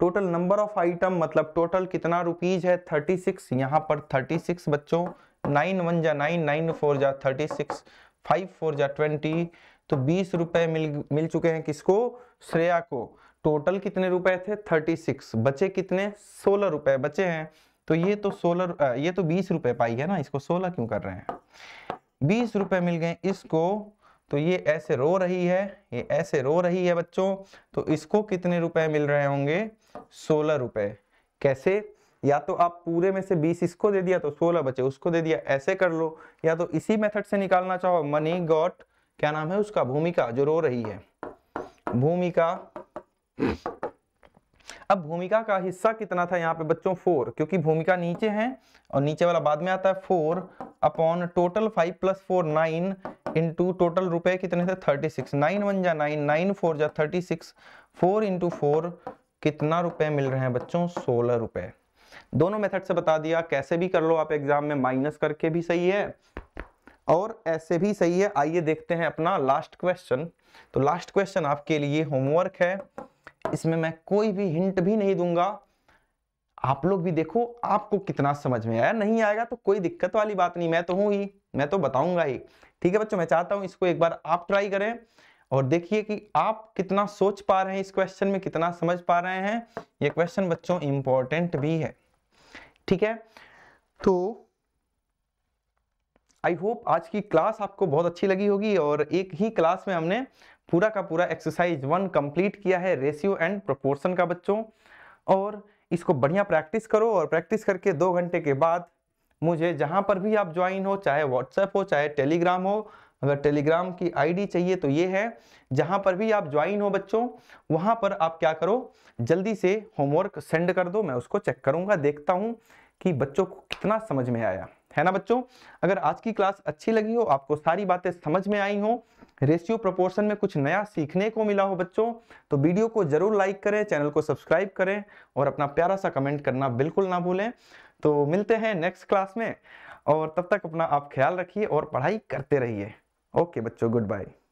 टोटल नंबर ऑफ आइटम मतलब टोटल कितना रुपीज है थर्टी सिक्स यहाँ पर थर्टी सिक्स बच्चों नाइन वन जा नाइन नाइन फोर जा थर्टी सिक्स फाइव फोर जा ट्वेंटी तो बीस रुपए मिल मिल चुके हैं किसको श्रेया को टोटल कितने रुपए थे 36 बचे कितने सोलह रुपए बचे हैं तो ये तो सोलह ये तो बीस रुपए पाई है ना इसको सोलह क्यों कर रहे हैं बीस रुपए मिल गए इसको तो ये ऐसे रो रही है ये ऐसे रो रही है बच्चों तो इसको कितने रुपए मिल रहे होंगे सोलह रुपए कैसे या तो आप पूरे में से 20 इसको दे दिया तो 16 बचे उसको दे दिया ऐसे कर लो या तो इसी मेथड से निकालना चाहो मनी गॉट क्या नाम है उसका भूमिका जो रो रही है भूमिका अब भूमिका का हिस्सा कितना था यहाँ पे बच्चों फोर क्योंकि भूमिका नीचे है और नीचे वाला बाद में आता है four upon total five plus four nine into total रुपए कितने थे थर्टी सिक्स नाइन वन जा नाइन नाइन फोर जा thirty six four into four कितना रुपए मिल रहे हैं बच्चों सोलह रुपए दोनों मेथड से बता दिया कैसे भी कर लो आप एग्जाम में माइनस करके भी सही है और ऐसे भी सही है आइए देखते हैं अपना लास्ट क्वेश्चन तो लास्ट क्वेश्चन आपके लिए होमवर्क है इसमें मैं कोई भी हिंट भी नहीं दूंगा आप लोग भी देखो आपको कितना समझ में आया नहीं आएगा तो कोई दिक्कत वाली बात नहीं मैं तो हूं ही मैं तो बताऊंगा ही ठीक है बच्चों मैं चाहता हूं इसको एक बार आप ट्राई करें और देखिए कि आप कितना सोच पा रहे हैं इस क्वेश्चन में कितना समझ पा रहे हैं ये क्वेश्चन बच्चों इंपॉर्टेंट भी है ठीक है तो आई होप आज की क्लास आपको बहुत अच्छी लगी होगी और एक ही क्लास में हमने पूरा का पूरा एक्सरसाइज वन कंप्लीट किया है रेशियो एंड प्रोपोर्शन का बच्चों और इसको बढ़िया प्रैक्टिस करो और प्रैक्टिस करके दो घंटे के बाद मुझे जहां पर भी आप ज्वाइन हो चाहे व्हाट्सएप हो चाहे टेलीग्राम हो अगर टेलीग्राम की आईडी चाहिए तो ये है जहां पर भी आप ज्वाइन हो बच्चों वहां पर आप क्या करो जल्दी से होमवर्क सेंड कर दो मैं उसको चेक करूँगा देखता हूँ कि बच्चों को कितना समझ में आया है ना बच्चों अगर आज की क्लास अच्छी लगी हो आपको सारी बातें समझ में आई हों रेशियो प्रोपोर्शन में कुछ नया सीखने को मिला हो बच्चों तो वीडियो को जरूर लाइक करें चैनल को सब्सक्राइब करें और अपना प्यारा सा कमेंट करना बिल्कुल ना भूलें तो मिलते हैं नेक्स्ट क्लास में और तब तक अपना आप ख्याल रखिए और पढ़ाई करते रहिए ओके बच्चों गुड बाय